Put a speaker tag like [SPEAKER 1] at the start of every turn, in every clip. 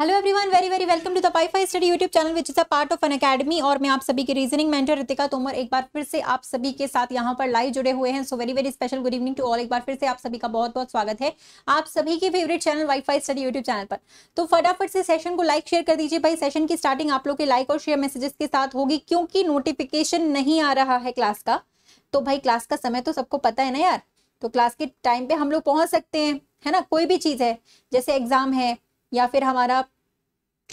[SPEAKER 1] Hello everyone very very welcome to the Phi study YouTube channel which is a part of Unacademy और मैं आप सभी की reasoning mentor Ritika Tomar एक बार फिर से आप सभी के साथ यहां पर लाइव जुड़े हुए हैं so very very special good evening to all एक बार फिर से आप सभी का बहुत बहुत स्वागत है आप सभी के favourite channel Phi study YouTube channel पर तो फटाफट से सेशन को लाइक शेयर कर दीजिए भाई सेशन की स्टार्टिंग आप लोग के लाइक और शेयर मैसेजेस के साथ होगी क्योंकि नोटिफिकेशन नहीं आ रहा है क्लास का तो भाई क्लास का समय तो सबको पता है ना यार तो क्लास के टाइम पे हम लोग पहुंच सकते हैं है ना कोई भी चीज़ है जैसे एग्जाम है या फिर हमारा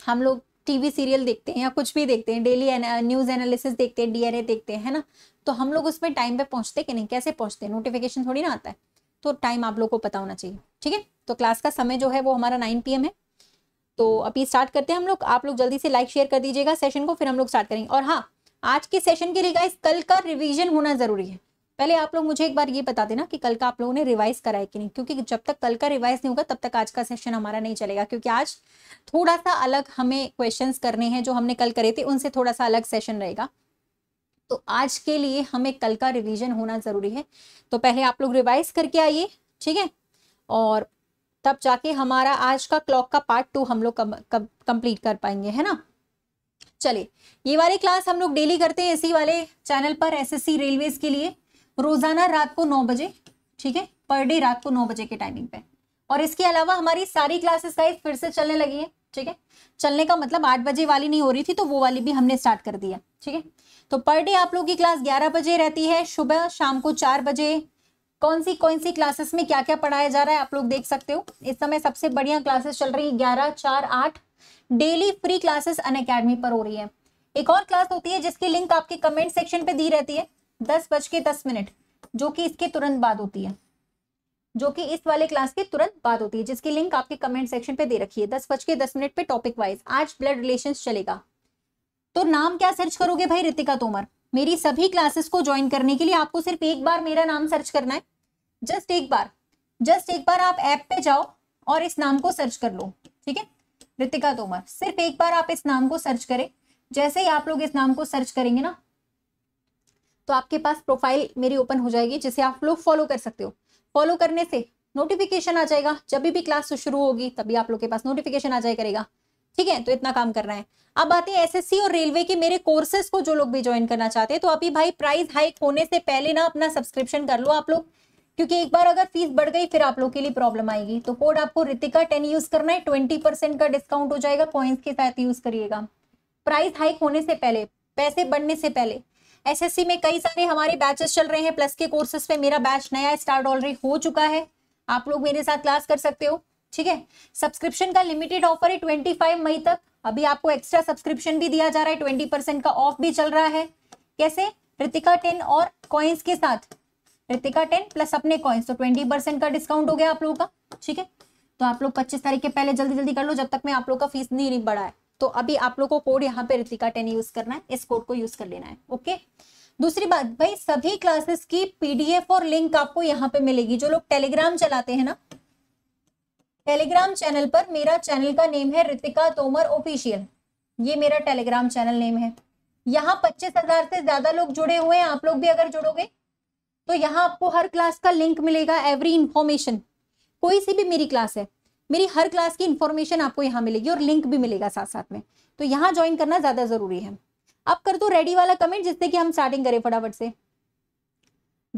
[SPEAKER 1] हम लोग टीवी सीरियल देखते हैं या कुछ भी देखते हैं डेली न्यूज एनालिसिस देखते हैं डीएनए देखते हैं है ना तो हम लोग उसमें टाइम पे पहुंचते कि नहीं कैसे पहुंचते हैं नोटिफिकेशन थोड़ी ना आता है तो टाइम आप लोग को पता होना चाहिए ठीक है तो क्लास का समय जो है वो हमारा नाइन पी है तो अभी स्टार्ट करते हैं हम लोग आप लोग जल्दी से लाइक शेयर कर दीजिएगा सेशन को फिर हम लोग स्टार्ट करेंगे और हाँ आज के सेशन के लिए गाइस कल का रिवीजन होना जरूरी है पहले आप लोग मुझे एक बार ये बता देना कि कल का आप लोगों ने रिवाइज करा है कि नहीं क्योंकि जब तक कल का रिवाइज नहीं होगा तब तक आज का सेशन हमारा नहीं चलेगा क्योंकि आज थोड़ा सा अलग हमें क्वेश्चंस करने हैं जो हमने कल करे थे उनसे थोड़ा सा अलग सेशन रहेगा तो आज के लिए हमें कल का रिविजन होना जरूरी है तो पहले आप लोग रिवाइज करके आइए ठीक है और तब जाके हमारा आज का क्लॉक का पार्ट टू हम लोग कंप्लीट कर पाएंगे है ना चलिए ये वाले क्लास हम लोग डेली करते हैं इसी वाले चैनल पर एसएससी रेलवेज के लिए रोजाना रात को नौ बजे ठीक है पर डे रात को नौ बजे के टाइमिंग पे और इसके अलावा हमारी सारी क्लासेस का फिर से चलने लगी है ठीक है चलने का मतलब आठ बजे वाली नहीं हो रही थी तो वो वाली भी हमने स्टार्ट कर दिया ठीक है तो पर डे आप लोग की क्लास ग्यारह बजे रहती है सुबह शाम को चार बजे कौन सी कौन सी क्लासेस में क्या क्या पढ़ाया जा रहा है आप लोग देख सकते हो इस समय सबसे बढ़िया क्लासेस चल रही है ग्यारह चार आठ daily free classes Unacademy पर हो रही है एक और क्लास होती है जिसकी लिंक आपके कमेंट सेक्शन पे दी रहती है दस बज के दस मिनट जो कि इसके तुरंत बाद होती है जो कि इस वाले क्लास के तुरंत बाद होती है जिसकी लिंक आपके कमेंट सेक्शन पे दे रखी है दस बज के दस मिनट पे टॉपिक वाइज आज ब्लड रिलेशन चलेगा तो नाम क्या सर्च करोगे भाई रितिका तोमर मेरी सभी क्लासेस को ज्वाइन करने के लिए आपको सिर्फ एक बार मेरा नाम सर्च करना है जस्ट एक बार जस्ट एक बार आप ऐप पे जाओ और इस नाम को सर्च कर लो ठीक है रितिका तोमर सिर्फ एक बार आप इस नाम को सर्च करें जैसे ही आप लोग इस नाम को सर्च करेंगे ना तो आपके पास प्रोफाइल मेरी ओपन हो जाएगी जिसे आप लोग फॉलो कर सकते हो फॉलो करने से नोटिफिकेशन आ जाएगा जब भी क्लास शुरू होगी तभी आप लोग के पास नोटिफिकेशन आ जाए करेगा ठीक है तो इतना काम करना है अब आते हैं एसएससी और रेलवे के मेरे कोर्सेज को जो लोग भी ज्वाइन करना चाहते हैं तो अभी भाई प्राइस हाइक होने से पहले ना अपना सब्सक्रिप्शन कर लो आप लोग क्योंकि एक बार अगर फीस बढ़ गई फिर आप लोग के लिए प्रॉब्लम आएगी तो कोड आपको रितिका टेन यूज करना है ट्वेंटी परसेंट का डिस्काउंट हो जाएगा पॉइंट्स के साथ यूज करिएगा प्राइस हाइक होने से पहले पैसे बढ़ने से पहले एसएससी में कई सारे हमारे बैचेस चल रहे हैं प्लस के कोर्सेस पे मेरा बैच नया स्टार्ट ऑलरेडी हो चुका है आप लोग मेरे साथ क्लास कर सकते हो ठीक है सब्सक्रिप्शन का लिमिटेड ऑफर है ट्वेंटी फाइव मई तक अभी आपको एक्स्ट्रा सब्सक्रिप्शन भी दिया जा रहा है ट्वेंटी परसेंट का ऑफ भी चल रहा है कैसे ऋतिका टेन और कॉइन्स के साथ ऋतिका टेन प्लस अपने कॉइन्स तो ट्वेंटी परसेंट का डिस्काउंट हो गया आप लोगों का ठीक है तो आप लोग पच्चीस तारीख के पहले जल्दी जल्दी कर लो जब तक मैं आप लोग का फीस नहीं बढ़ा है तो अभी आप लोग को कोड यहाँ पे ऋतिका टेन यूज करना है इस कोड को यूज कर लेना है ओके दूसरी बात भाई सभी क्लासेस की पीडीएफ और लिंक आपको यहाँ पे मिलेगी जो लोग टेलीग्राम चलाते हैं ना टेलीग्राम चैनल पर मेरा चैनल का नेम है ऋतिका तोमर ऑफिशियल ये मेरा टेलीग्राम चैनल नेम है यहाँ पच्चीस हजार से ज्यादा लोग जुड़े हुए हैं आप लोग भी अगर जुड़ोगे तो यहाँ आपको हर क्लास का लिंक मिलेगा एवरी इंफॉर्मेशन कोई सी भी मेरी क्लास है मेरी हर क्लास की इन्फॉर्मेशन आपको यहाँ मिलेगी और लिंक भी मिलेगा साथ साथ में तो यहाँ ज्वाइन करना ज़्यादा ज़रूरी है अब कर दो रेडी वाला कमेंट जिससे कि हम स्टार्टिंग करें फटाफट से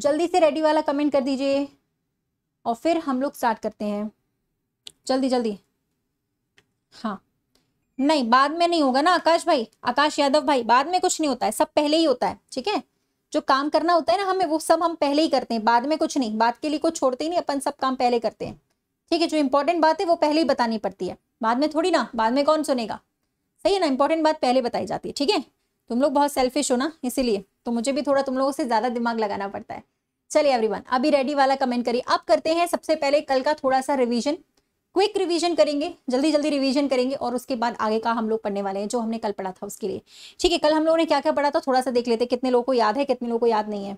[SPEAKER 1] जल्दी से रेडी वाला कमेंट कर दीजिए और फिर हम लोग स्टार्ट करते हैं जल्दी जल्दी हाँ नहीं बाद में नहीं होगा ना आकाश भाई आकाश यादव भाई बाद में कुछ नहीं होता है सब पहले ही होता है ठीक है जो काम करना होता है ना हमें वो सब हम पहले ही करते हैं बाद में कुछ नहीं बाद के लिए कुछ छोड़ते ही नहीं अपन सब काम पहले करते हैं ठीक है जो इंपॉर्टेंट बात है वो पहले ही बतानी पड़ती है बाद में थोड़ी ना बाद में कौन सुनेगा सही है ना इंपॉर्टेंट बात पहले बताई जाती है ठीक है तुम लोग बहुत सेल्फिश हो ना इसीलिए तो मुझे भी थोड़ा तुम लोगों से ज़्यादा दिमाग लगाना पड़ता है चलिए एवरीवन अभी रेडी वाला कमेंट करिए अब करते हैं सबसे पहले कल का थोड़ा सा रिवीजन क्विक रिवीजन करेंगे जल्दी जल्दी रिवीजन करेंगे और उसके बाद आगे का हम लोग पढ़ने वाले हैं जो हमने कल पढ़ा था उसके लिए ठीक है कल हम लोगों ने क्या क्या पढ़ा था थोड़ा सा देख लेते कितने लोगों को याद है कितने लोगों को याद नहीं है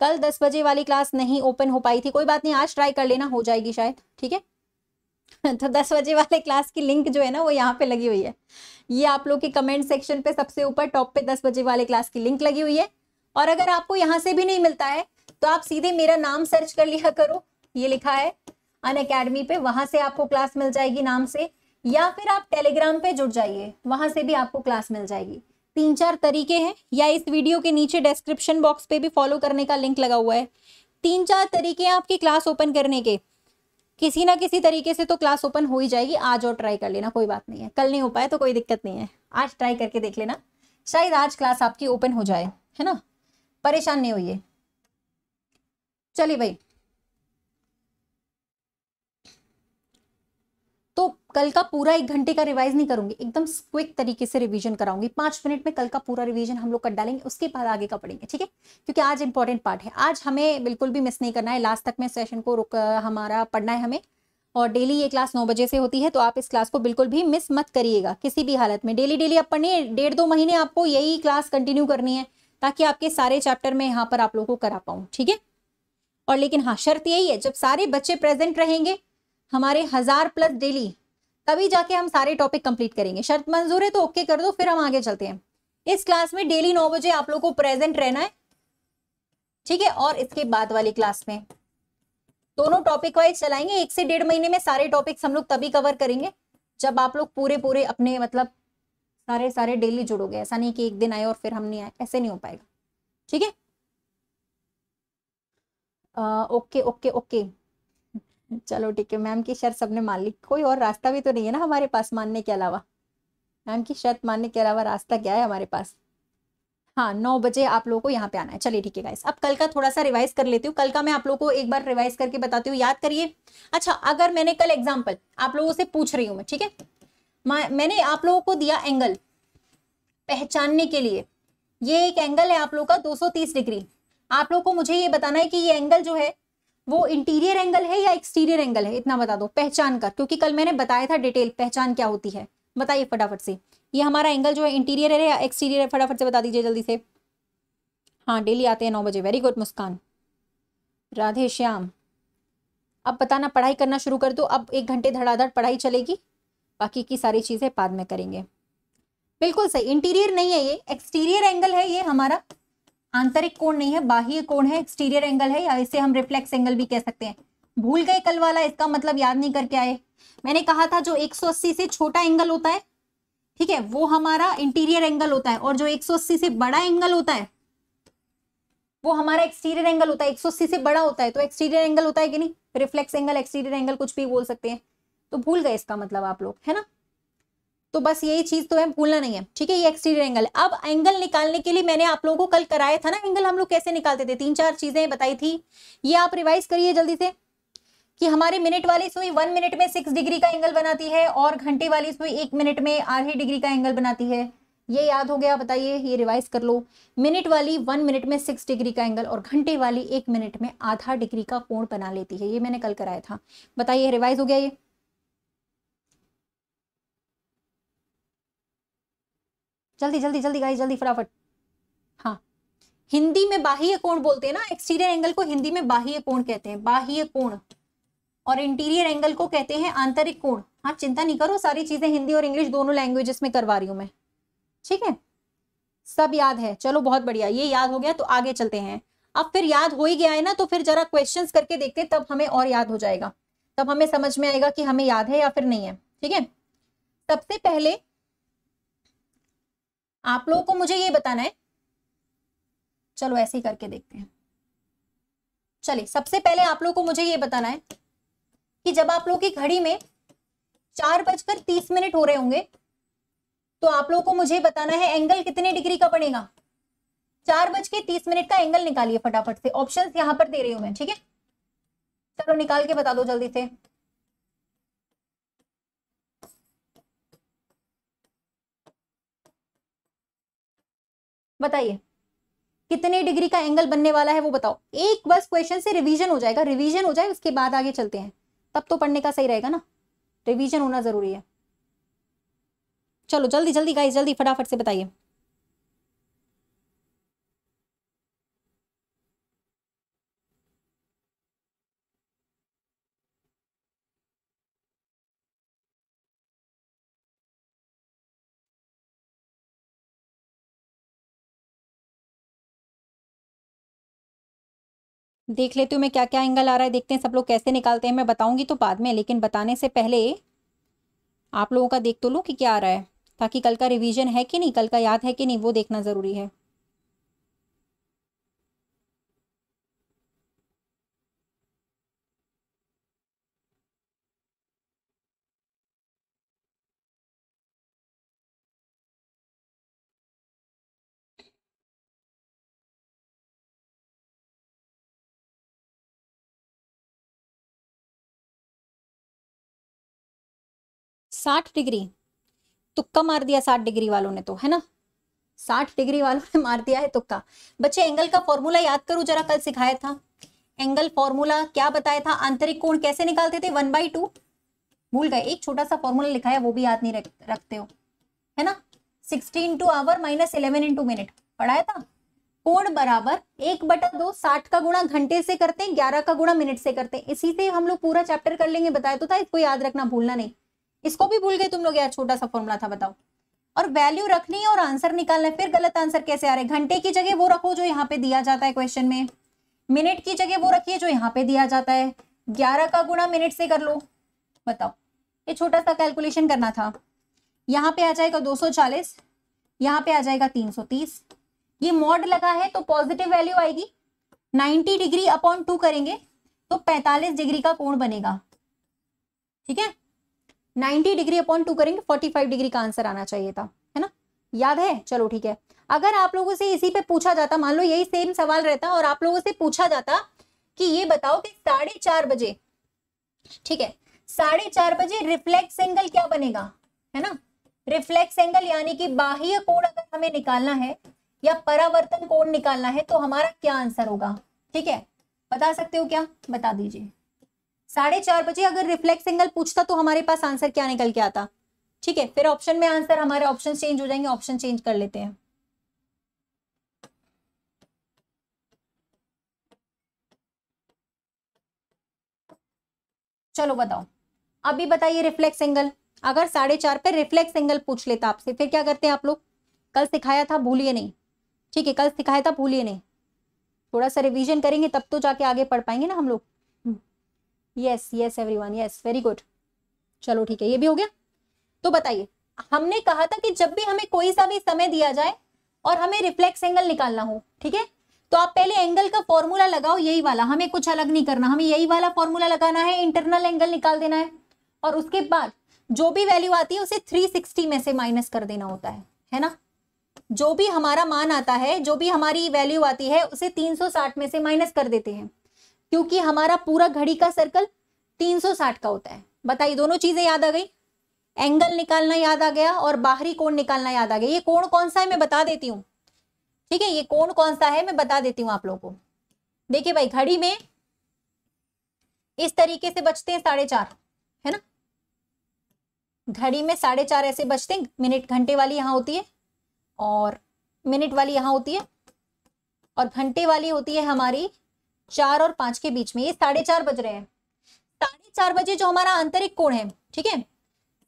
[SPEAKER 1] कल दस बजे वाली क्लास नहीं ओपन हो पाई थी कोई बात नहीं आज ट्राई कर लेना हो जाएगी शायद ठीक है तो दस बजे वाले क्लास की लिंक जो है ना वो यहाँ पे लगी हुई है ये आप लोग के कमेंट सेक्शन पे सबसे ऊपर टॉप पे दस बजे वाले क्लास की लिंक लगी हुई है और अगर आपको यहाँ से भी नहीं मिलता है तो आप सीधे मेरा नाम सर्च कर लिया करो ये लिखा है अन अकेडमी पे वहां से आपको क्लास मिल जाएगी नाम से या फिर आप टेलीग्राम पे जुड़ जाइए वहां से भी आपको क्लास मिल जाएगी तीन चार तरीके हैं या इस वीडियो के नीचे डिस्क्रिप्शन बॉक्स पे भी फॉलो करने का लिंक लगा हुआ है तीन चार तरीके हैं आपकी क्लास ओपन करने के किसी ना किसी तरीके से तो क्लास ओपन हो ही जाएगी आज और ट्राई कर लेना कोई बात नहीं है कल नहीं हो पाया तो कोई दिक्कत नहीं है आज ट्राई करके देख लेना शायद आज क्लास आपकी ओपन हो जाए है ना परेशान नहीं होइए चलिए भाई कल का पूरा एक घंटे का रिवाइज नहीं करूंगी एकदम क्विक तरीके से रिवीजन कराऊंगी पांच मिनट में कल का पूरा रिवीजन हम लोग कर डालेंगे उसके बाद आगे का पढ़ेंगे ठीक है क्योंकि आज इंपॉर्टेंट पार्ट है आज हमें बिल्कुल भी मिस नहीं करना है लास्ट तक में सेशन को रुक हमारा पढ़ना है हमें और डेली ये क्लास नौ बजे से होती है तो आप इस क्लास को बिल्कुल भी मिस मत करिएगा किसी भी हालत में डेली डेली आप पढ़िए डेढ़ दो महीने आपको यही क्लास कंटिन्यू करनी है ताकि आपके सारे चैप्टर में यहाँ पर आप लोगों को करा पाऊँ ठीक है और लेकिन हाँ शर्त यही है जब सारे बच्चे प्रेजेंट रहेंगे हमारे हजार प्लस डेली तभी जाके हम सारे टॉपिक कंप्लीट करेंगे शर्त मंजूर है तो ओके कर दो फिर हम आगे चलते हैं इस क्लास में डेली नौ बजे आप लोग को प्रेजेंट रहना है ठीक है और इसके बाद वाली क्लास में दोनों टॉपिक वाइज चलाएंगे एक से डेढ़ महीने में सारे टॉपिक्स हम लोग तभी कवर करेंगे जब आप लोग पूरे पूरे अपने मतलब सारे सारे डेली जुड़ोगे ऐसा नहीं कि एक दिन आए और फिर हम नहीं आए ऐसे नहीं हो पाएगा ठीक है ओके ओके ओके चलो ठीक है मैम की शर्त सबने मान ली कोई और रास्ता भी तो नहीं है ना हमारे पास मानने के अलावा मैम की शर्त मानने के अलावा रास्ता क्या है हमारे पास हाँ नौ बजे आप लोगों को यहाँ पे आना है चलिए ठीक है गाइस अब कल का थोड़ा सा रिवाइज कर लेती हूँ कल का मैं आप लोगों को एक बार रिवाइज करके बताती हूँ याद करिए अच्छा अगर मैंने कल एग्जाम्पल आप लोगों से पूछ रही हूँ मैं ठीक है मैंने आप लोगों को दिया एंगल पहचानने के लिए ये एक एंगल है आप लोगों का दो डिग्री आप लोगों को मुझे ये बताना है कि ये एंगल जो है वो इंटीरियर एंगल है या एक्सटीरियर एंगल है इतना बता दो पहचान कर क्योंकि कल मैंने बताया था डिटेल पहचान क्या होती है बताइए फटाफट से ये हमारा एंगल जो है इंटीरियर है या एक्सटीरियर है फटाफट से बता दीजिए जल्दी से हाँ डेली आते हैं नौ बजे वेरी गुड मुस्कान राधे श्याम अब बताना पढ़ाई करना शुरू कर दो अब एक घंटे धड़ाधड़ पढ़ाई चलेगी बाकी की सारी चीज़ें बाद में करेंगे बिल्कुल सही इंटीरियर नहीं है ये एक्सटीरियर एंगल है ये हमारा आंतरिक कोण नहीं है बाह्य कोण है एक्सटीरियर एंगल है या इसे हम रिफ्लेक्स एंगल भी कह सकते हैं भूल गए कल वाला इसका मतलब याद नहीं करके आए मैंने कहा था जो 180 से छोटा एंगल होता है ठीक है वो हमारा इंटीरियर एंगल होता है और जो 180 से बड़ा एंगल होता है वो हमारा एक्सटीरियर एंगल होता है 180 से बड़ा होता है तो एक्सटीरियर एंगल होता है कि नहीं रिफ्लेक्स एंगल एक्सटीरियर एंगल कुछ भी बोल सकते हैं तो भूल गए इसका मतलब आप लोग है ना तो बस यही चीज तो है भूलना नहीं है ठीक है ये एक्सटीरियर एंगल अब एंगल निकालने के लिए मैंने आप लोगों को कल कराया था ना एंगल हम लोग कैसे निकालते थे तीन चार चीजें बताई थी ये आप रिवाइज करिए जल्दी से कि हमारे मिनट वाली सुई वन मिनट में सिक्स डिग्री का एंगल बनाती है और घंटे वाली सुई एक मिनट में आधे डिग्री का एंगल बनाती है ये याद हो गया बताइए ये रिवाइज कर लो मिनट वाली वन मिनट में सिक्स डिग्री का एंगल और घंटे वाली एक मिनट में आधा डिग्री का कोण बना लेती है ये मैंने कल कराया था बताइए रिवाइज हो गया ये जल्दी जल्दी जल्दी गाइस जल्दी फटाफट हाँ हिंदी में बाह्य कोण बोलते हैं ना एक्सटीरियर एंगल को हिंदी में बाह्य कोण कहते हैं बाह्य कोण और इंटीरियर एंगल को कहते हैं आंतरिक कोण हाँ चिंता नहीं करो सारी चीजें हिंदी और इंग्लिश दोनों लैंग्वेजेस में करवा रही हूँ मैं ठीक है सब याद है चलो बहुत बढ़िया ये याद हो गया तो आगे चलते हैं अब फिर याद हो ही गया है ना तो फिर जरा क्वेश्चन करके देखते हैं तब हमें और याद हो जाएगा तब हमें समझ में आएगा कि हमें याद है या फिर नहीं है ठीक है सबसे पहले आप लोगों को मुझे ये बताना है चलो ऐसे ही करके देखते हैं चलिए सबसे पहले आप लोगों को मुझे ये बताना है कि जब आप लोगों की घड़ी में चार बजकर तीस मिनट हो रहे होंगे तो आप लोगों को मुझे बताना है एंगल कितने डिग्री का पड़ेगा चार बज के तीस मिनट का एंगल निकालिए फटाफट से ऑप्शंस यहां पर दे रही हूं मैं ठीक है चलो निकाल के बता दो जल्दी से बताइए कितने डिग्री का एंगल बनने वाला है वो बताओ एक बस क्वेश्चन से रिवीजन हो जाएगा रिवीजन हो जाए उसके बाद आगे चलते हैं तब तो पढ़ने का सही रहेगा ना रिवीजन होना जरूरी है चलो जल्दी जल्दी गाइस जल्दी फटाफट से बताइए देख लेती हूँ मैं क्या क्या एंगल आ रहा है देखते हैं सब लोग कैसे निकालते हैं मैं बताऊँगी तो बाद में लेकिन बताने से पहले आप लोगों का देख तो लूँ कि क्या आ रहा है ताकि कल का रिवीजन है कि नहीं कल का याद है कि नहीं वो देखना ज़रूरी है साठ डिग्री तुक्का मार दिया साठ डिग्री वालों ने तो है ना साठ डिग्री वालों ने मार दिया है तुक्का बच्चे एंगल का फॉर्मूला याद करो जरा कल सिखाया था एंगल फॉर्मूला क्या बताया था आंतरिक कोण कैसे निकालते थे वन बाई टू भूल गए एक छोटा सा फॉर्मूला लिखा है वो भी याद नहीं रखते हो है ना sixteen to hour minus eleven into minute पढ़ाया था कोण बराबर एक बटा दो साठ का गुणा घंटे से करते हैं ग्यारह का गुणा मिनट से करते हैं इसी से हम लोग पूरा चैप्टर कर लेंगे बताया तो था इसको याद रखना भूलना नहीं इसको भी भूल गए तुम लोग यार छोटा सा फॉर्मूला था बताओ और वैल्यू रखनी है और आंसर निकालना है फिर गलत आंसर कैसे आ रहे घंटे की जगह वो रखो जो यहाँ पे दिया जाता है क्वेश्चन में मिनट की जगह वो रखिए जो यहाँ पे दिया जाता है ग्यारह का गुणा मिनट से कर लो बताओ ये छोटा सा कैलकुलेशन करना था यहाँ पे आ जाएगा दो सौ चालीस यहाँ पे आ जाएगा तीन सौ तीस ये मॉड लगा है तो पॉजिटिव वैल्यू आएगी नाइन्टी डिग्री अपॉन टू करेंगे तो पैंतालीस डिग्री का कोण बनेगा ठीक है 90 डिग्री अपॉन टू करेंगे 45 डिग्री का आंसर आना चाहिए था है ना याद है चलो ठीक है अगर आप लोगों से इसी पे पूछा जाता मान लो यही सेम सवाल रहता और आप लोगों से पूछा जाता कि ये बताओ कि साढ़े चार बजे ठीक है साढ़े चार बजे रिफ्लेक्स एंगल क्या बनेगा है ना रिफ्लेक्स एंगल यानी कि बाह्य कोण अगर हमें निकालना है या परावर्तन कोण निकालना है तो हमारा क्या आंसर होगा ठीक है बता सकते हो क्या बता दीजिए साढ़े चार बजे अगर रिफ्लेक्स एंगल पूछता तो हमारे पास आंसर क्या निकल के आता ठीक है फिर ऑप्शन में आंसर हमारे ऑप्शन चेंज हो जाएंगे ऑप्शन चेंज कर लेते हैं चलो बताओ अभी बताइए रिफ्लेक्स एंगल अगर साढ़े चार पे रिफ्लेक्स एंगल पूछ लेता आपसे फिर क्या करते हैं आप लोग कल सिखाया था भूलिए नहीं ठीक है कल सिखाया था भूलिए नहीं थोड़ा सा रिवीजन करेंगे तब तो जाके आगे पढ़ पाएंगे ना हम लोग yes yes everyone yes very good चलो ठीक है ये भी हो गया तो बताइए हमने कहा था कि जब भी हमें कोई सा भी समय दिया जाए और हमें रिफ्लेक्स एंगल निकालना हो ठीक है तो आप पहले एंगल का फॉर्मूला लगाओ यही वाला हमें कुछ अलग नहीं करना हमें यही वाला फॉर्मूला लगाना है इंटरनल एंगल निकाल देना है और उसके बाद जो भी वैल्यू आती है उसे 360 में से माइनस कर देना होता है है ना जो भी हमारा मान आता है जो भी हमारी वैल्यू आती है उसे 360 में से माइनस कर देते हैं क्योंकि हमारा पूरा घड़ी का सर्कल 360 का होता है बताइए दोनों चीजें याद आ गई एंगल निकालना याद आ गया और बाहरी कोण निकालना याद आ गया ये कोण कौन सा है मैं बता देती हूँ ठीक है ये कोण कौन सा है मैं बता देती हूँ आप लोगों को देखिए भाई घड़ी में इस तरीके से बचते हैं साढ़े चार है ना घड़ी में साढ़े चार ऐसे बचते हैं मिनट घंटे वाली यहाँ होती है और मिनट वाली यहाँ होती है और घंटे वाली होती है हमारी चार और पांच के बीच में ये साढ़े चार बज रहे हैं साढ़े चार बजे जो हमारा आंतरिक कोण है ठीक है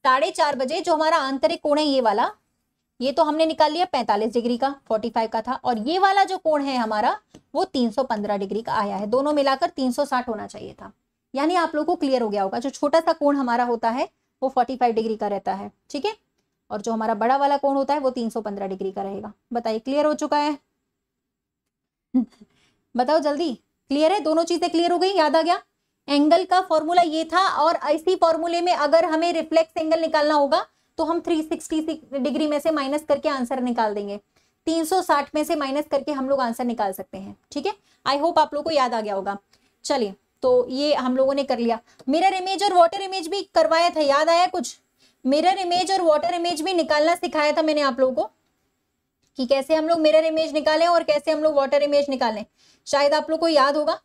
[SPEAKER 1] साढ़े चार बजे जो हमारा आंतरिक कोण है ये वाला ये तो हमने निकाल लिया पैंतालीस डिग्री का फोर्टी फाइव का था और ये वाला जो कोण है हमारा वो तीन सौ पंद्रह डिग्री का आया है दोनों मिलाकर तीन सौ साठ होना चाहिए था यानी आप लोगों को क्लियर हो गया होगा जो छोटा सा कोण हमारा होता है वो फोर्टी फाइव डिग्री का रहता है ठीक है और जो हमारा बड़ा वाला कोण होता है वो तीन सौ पंद्रह डिग्री का रहेगा बताइए क्लियर हो चुका है बताओ जल्दी क्लियर है दोनों चीजें क्लियर हो गई याद आ गया एंगल का फॉर्मूला ये था और इसी फॉर्मूले में अगर हमें रिफ्लेक्स एंगल निकालना होगा तो हम 360 डिग्री में से माइनस करके आंसर निकाल देंगे 360 में से माइनस करके हम लोग आंसर निकाल सकते हैं ठीक है आई होप आप लोग को याद आ गया होगा चलिए तो ये हम लोगों ने कर लिया मिरर इमेज और वाटर इमेज भी करवाया था याद आया कुछ मिरर इमेज और वाटर इमेज भी निकालना सिखाया था मैंने आप लोगों को कि कैसे हम लोग मिरर इमेज निकालें और कैसे हम लोग वाटर इमेज निकालें शायद आप लोग को याद होगा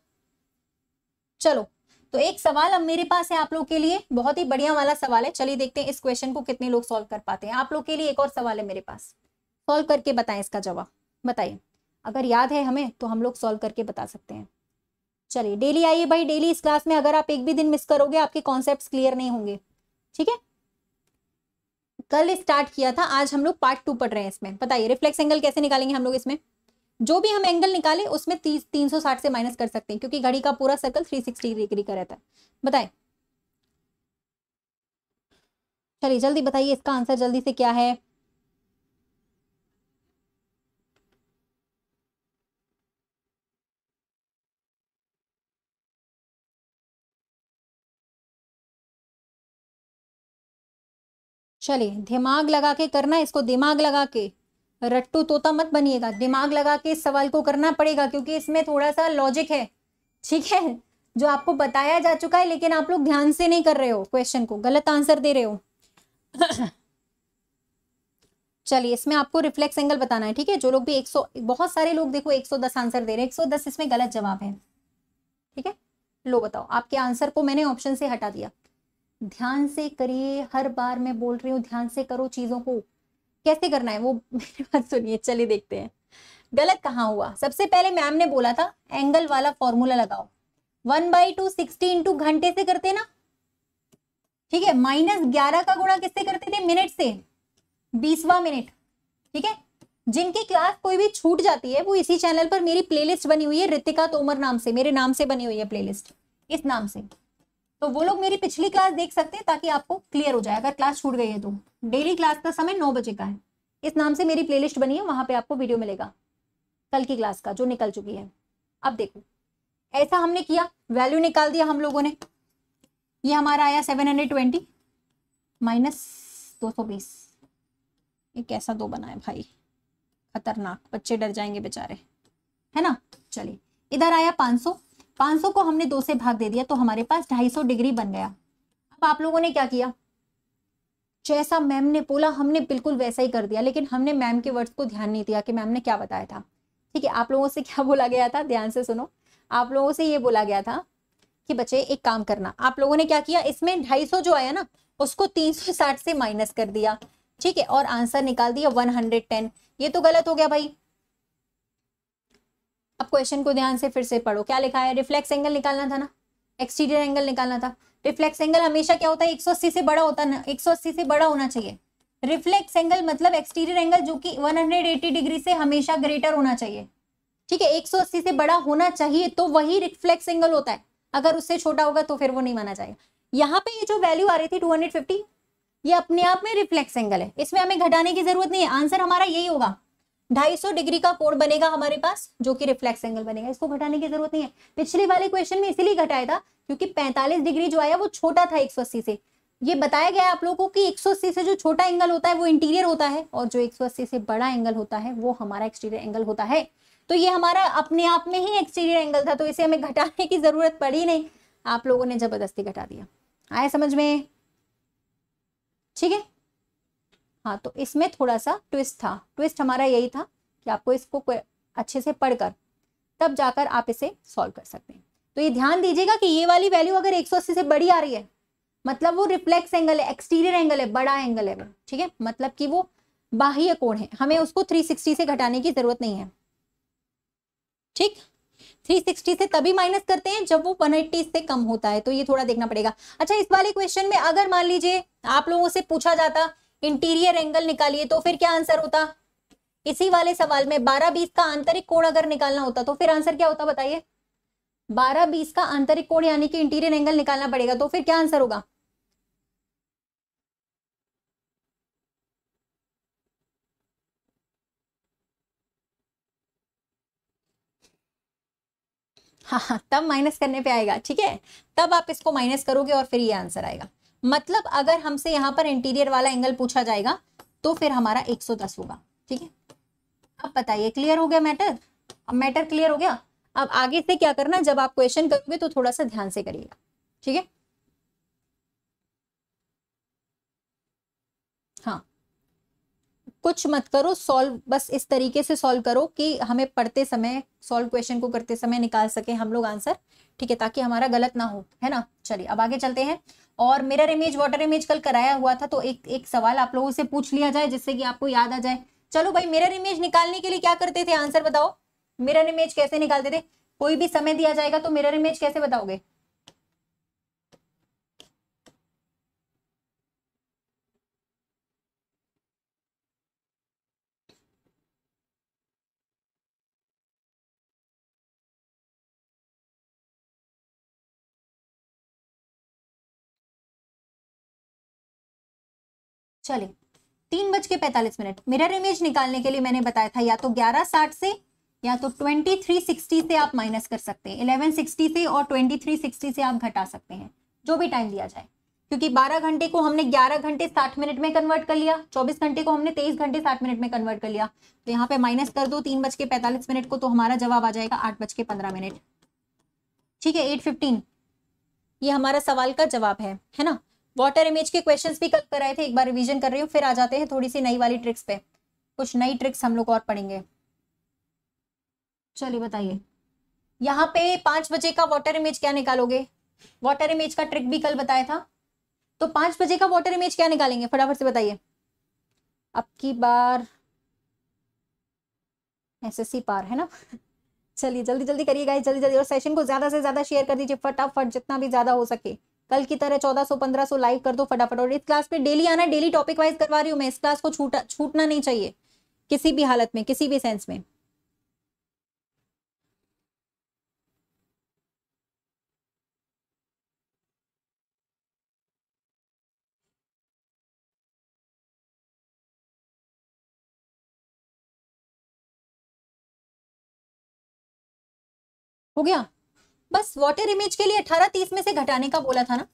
[SPEAKER 1] चलो तो एक सवाल अब मेरे पास है आप लोग के लिए बहुत ही बढ़िया वाला सवाल है चलिए देखते हैं इस क्वेश्चन को कितने लोग सॉल्व कर पाते हैं आप लोग के लिए एक और सवाल है मेरे पास सॉल्व करके बताएं इसका जवाब बताइए अगर याद है हमें तो हम लोग सॉल्व करके बता सकते हैं चलिए डेली आइए भाई डेली इस क्लास में अगर आप एक भी दिन मिस करोगे आपके कॉन्सेप्ट क्लियर नहीं होंगे ठीक है कल स्टार्ट किया था आज हम लोग पार्ट टू पढ़ रहे हैं इसमें बताइए रिफ्लेक्स एंगल कैसे निकालेंगे हम लोग इसमें जो भी हम एंगल निकाले उसमें तीस तीन सौ साठ से माइनस कर सकते हैं क्योंकि घड़ी का पूरा सर्कल थ्री सिक्सटी डिग्री का रहता है बताए चलिए जल्दी बताइए इसका आंसर जल्दी से क्या है चलिए दिमाग लगा के करना इसको दिमाग लगा के रट्टू तोता मत बनिएगा दिमाग लगा के इस सवाल को करना पड़ेगा क्योंकि इसमें थोड़ा सा लॉजिक है ठीक है जो आपको बताया जा चुका है लेकिन आप लोग ध्यान से नहीं कर रहे हो क्वेश्चन को गलत आंसर दे रहे हो चलिए इसमें आपको रिफ्लेक्स एंगल बताना है ठीक है जो लोग भी 100 बहुत सारे लोग देखो 110 आंसर दे रहे हैं 110 इसमें गलत जवाब है ठीक है लो बताओ आपके आंसर को मैंने ऑप्शन से हटा दिया ध्यान से करिए हर बार मैं बोल रही हूँ ध्यान से करो चीज़ों को कैसे करना है वो मेरी बात सुनिए चलिए देखते हैं गलत कहाँ हुआ सबसे पहले मैम ने बोला था एंगल वाला फॉर्मूला लगाओ one by two sixty into घंटे से करते ना ठीक है माइनस ग्यारह का गुणा किससे करते थे मिनट से बीसवा मिनट ठीक है जिनकी क्लास कोई भी छूट जाती है वो इसी चैनल पर मेरी प्लेलिस्ट बनी हुई है ऋतिका तोमर नाम से मेरे नाम से बनी हुई है प्लेलिस्ट इस नाम से तो वो लोग मेरी पिछली क्लास देख सकते हैं ताकि आपको क्लियर हो जाए अगर क्लास छूट गई है तो डेली क्लास का समय नौ बजे का है इस नाम से मेरी प्लेलिस्ट बनी है वहां पे आपको वीडियो मिलेगा कल की क्लास का जो निकल चुकी है अब देखो ऐसा हमने किया वैल्यू निकाल दिया हम लोगों ने ये हमारा आया सेवन हंड्रेड ट्वेंटी माइनस दो सौ बीस ये कैसा दो बना है भाई खतरनाक बच्चे डर जाएंगे बेचारे है ना चलिए इधर आया पाँच सौ 500 को हमने दो से भाग दे दिया तो हमारे पास 250 डिग्री बन गया अब आप लोगों ने क्या किया जैसा मैम ने बोला हमने बिल्कुल वैसा ही कर दिया लेकिन हमने मैम के वर्ड्स को ध्यान नहीं दिया कि मैम ने क्या बताया था ठीक है आप लोगों से क्या बोला गया था ध्यान से सुनो आप लोगों से ये बोला गया था कि बच्चे एक काम करना आप लोगों ने क्या किया इसमें ढाई जो आया ना उसको तीन से माइनस कर दिया ठीक है और आंसर निकाल दिया वन ये तो गलत हो गया भाई अब क्वेश्चन को ध्यान से फिर से पढ़ो क्या लिखा है रिफ्लेक्स एंगल निकालना था ना एक्सटीरियर एंगल निकालना था रिफ्लेक्स एंगल हमेशा क्या होता है अस्सी से बड़ा होता है अस्सी से बड़ा होना चाहिए रिफ्लेक्स एंगल मतलब एक्सटीरियर एंगल जो कि 180 डिग्री से हमेशा ग्रेटर होना चाहिए ठीक है 180 से बड़ा होना चाहिए तो वही रिफ्लेक्स एंगल होता है अगर उससे छोटा होगा तो फिर वो नहीं माना जाएगा यहाँ पे ये जो वैल्यू आ रही थी 250 ये अपने आप में रिफ्लेक्स एंगल है इसमें हमें घटाने की जरूरत नहीं है आंसर हमारा यही होगा 250 डिग्री का कोड बनेगा हमारे पास जो कि रिफ्लेक्स एंगल बनेगा इसको घटाने की जरूरत नहीं है पिछले वाले क्वेश्चन में इसीलिए घटाया था क्योंकि 45 डिग्री जो आया वो छोटा था 180 से ये बताया गया आप लोगों को कि 180 से जो छोटा एंगल होता है वो इंटीरियर होता है और जो 180 से बड़ा एंगल होता है वो हमारा एक्सटीरियर एंगल होता है तो ये हमारा अपने आप में ही एक्सटीरियर एंगल था तो इसे हमें घटाने की जरूरत पड़ी नहीं आप लोगों ने जबरदस्ती घटा दिया आया समझ में ठीक है हाँ तो इसमें थोड़ा सा ट्विस्ट था ट्विस्ट हमारा यही था कि आपको इसको अच्छे से पढ़कर तब जाकर आप इसे सॉल्व कर सकते हैं तो ये ध्यान दीजिएगा कि ये वाली वैल्यू अगर एक से बड़ी आ रही है मतलब वो रिफ्लेक्स एंगल है एक्सटीरियर एंगल है बड़ा एंगल है वो ठीक है मतलब कि वो बाह्य कोण है हमें उसको 360 से घटाने की जरूरत नहीं है ठीक 360 से तभी माइनस करते हैं जब वो 180 से कम होता है तो ये थोड़ा देखना पड़ेगा अच्छा इस वाले क्वेश्चन में अगर मान लीजिए आप लोगों से पूछा जाता इंटीरियर एंगल निकालिए तो फिर क्या आंसर होता इसी वाले सवाल में बारह बीस का आंतरिक कोण अगर निकालना होता तो फिर आंसर क्या होता बताइए बारह बीस का आंतरिक कोण यानी कि इंटीरियर एंगल निकालना पड़ेगा तो फिर क्या आंसर होगा हाँ हाँ तब माइनस करने पे आएगा ठीक है तब आप इसको माइनस करोगे और फिर ये आंसर आएगा मतलब अगर हमसे यहाँ पर इंटीरियर वाला एंगल पूछा जाएगा तो फिर हमारा 110 होगा ठीक है अब बताइए क्लियर हो गया मैटर अब मैटर क्लियर हो गया अब आगे से क्या करना जब आप क्वेश्चन करोगे तो थोड़ा सा ध्यान से करिएगा ठीक है हाँ कुछ मत करो सॉल्व बस इस तरीके से सॉल्व करो कि हमें पढ़ते समय सॉल्व क्वेश्चन को करते समय निकाल सके हम लोग आंसर ठीक है ताकि हमारा गलत ना हो है ना चलिए अब आगे चलते हैं और मिरर इमेज वाटर इमेज कल कराया हुआ था तो एक एक सवाल आप लोगों से पूछ लिया जाए जिससे कि आपको याद आ जाए चलो भाई मिरर इमेज निकालने के लिए क्या करते थे आंसर बताओ मिरर इमेज कैसे निकालते थे कोई भी समय दिया जाएगा तो मिरर इमेज कैसे बताओगे चलिए तीन बज के पैंतालीस मिनट मिरर इमेज निकालने के लिए मैंने बताया था या तो ग्यारह साठ से या तो ट्वेंटी थ्री सिक्सटी से आप माइनस कर सकते हैं इलेवन सिक्सटी से और ट्वेंटी थ्री सिक्सटी से आप घटा सकते हैं जो भी टाइम दिया जाए क्योंकि बारह घंटे को हमने ग्यारह घंटे साठ मिनट में कन्वर्ट कर लिया चौबीस घंटे को हमने तेईस घंटे साठ मिनट में कन्वर्ट कर लिया तो यहाँ पे माइनस कर दो तीन बज के पैंतालीस मिनट को तो हमारा जवाब आ जाएगा आठ बज के पंद्रह मिनट ठीक है एट फिफ्टीन ये हमारा सवाल का जवाब है है ना वाटर इमेज के क्वेश्चन भी कल कर रहे थे एक बार रिविजन कर रही हूँ फिर आ जाते हैं थोड़ी सी नई वाली ट्रिक्स पे कुछ नई ट्रिक्स हम लोग और पढ़ेंगे चलिए बताइए यहाँ पे पांच बजे का वाटर इमेज क्या निकालोगे वाटर इमेज का ट्रिक भी कल बताया था तो पांच बजे का वाटर इमेज क्या निकालेंगे फटाफट से बताइए अब की बार एसएससी पार है ना चलिए जल्दी जल्दी करिएगा जल्दी जल्दी और सेशन को ज्यादा से ज्यादा शेयर कर दीजिए फटाफट जितना भी ज्यादा हो सके कल की तरह 1400 1500 लाइक कर दो फटाफट और इस क्लास में डेली आना डेली टॉपिक वाइज करवा रही हूँ मैं इस क्लास को छूटा छूटना नहीं चाहिए किसी भी हालत में किसी भी सेंस में हो गया बस वाटर इमेज के लिए अठारह तीस में से घटाने का बोला था ना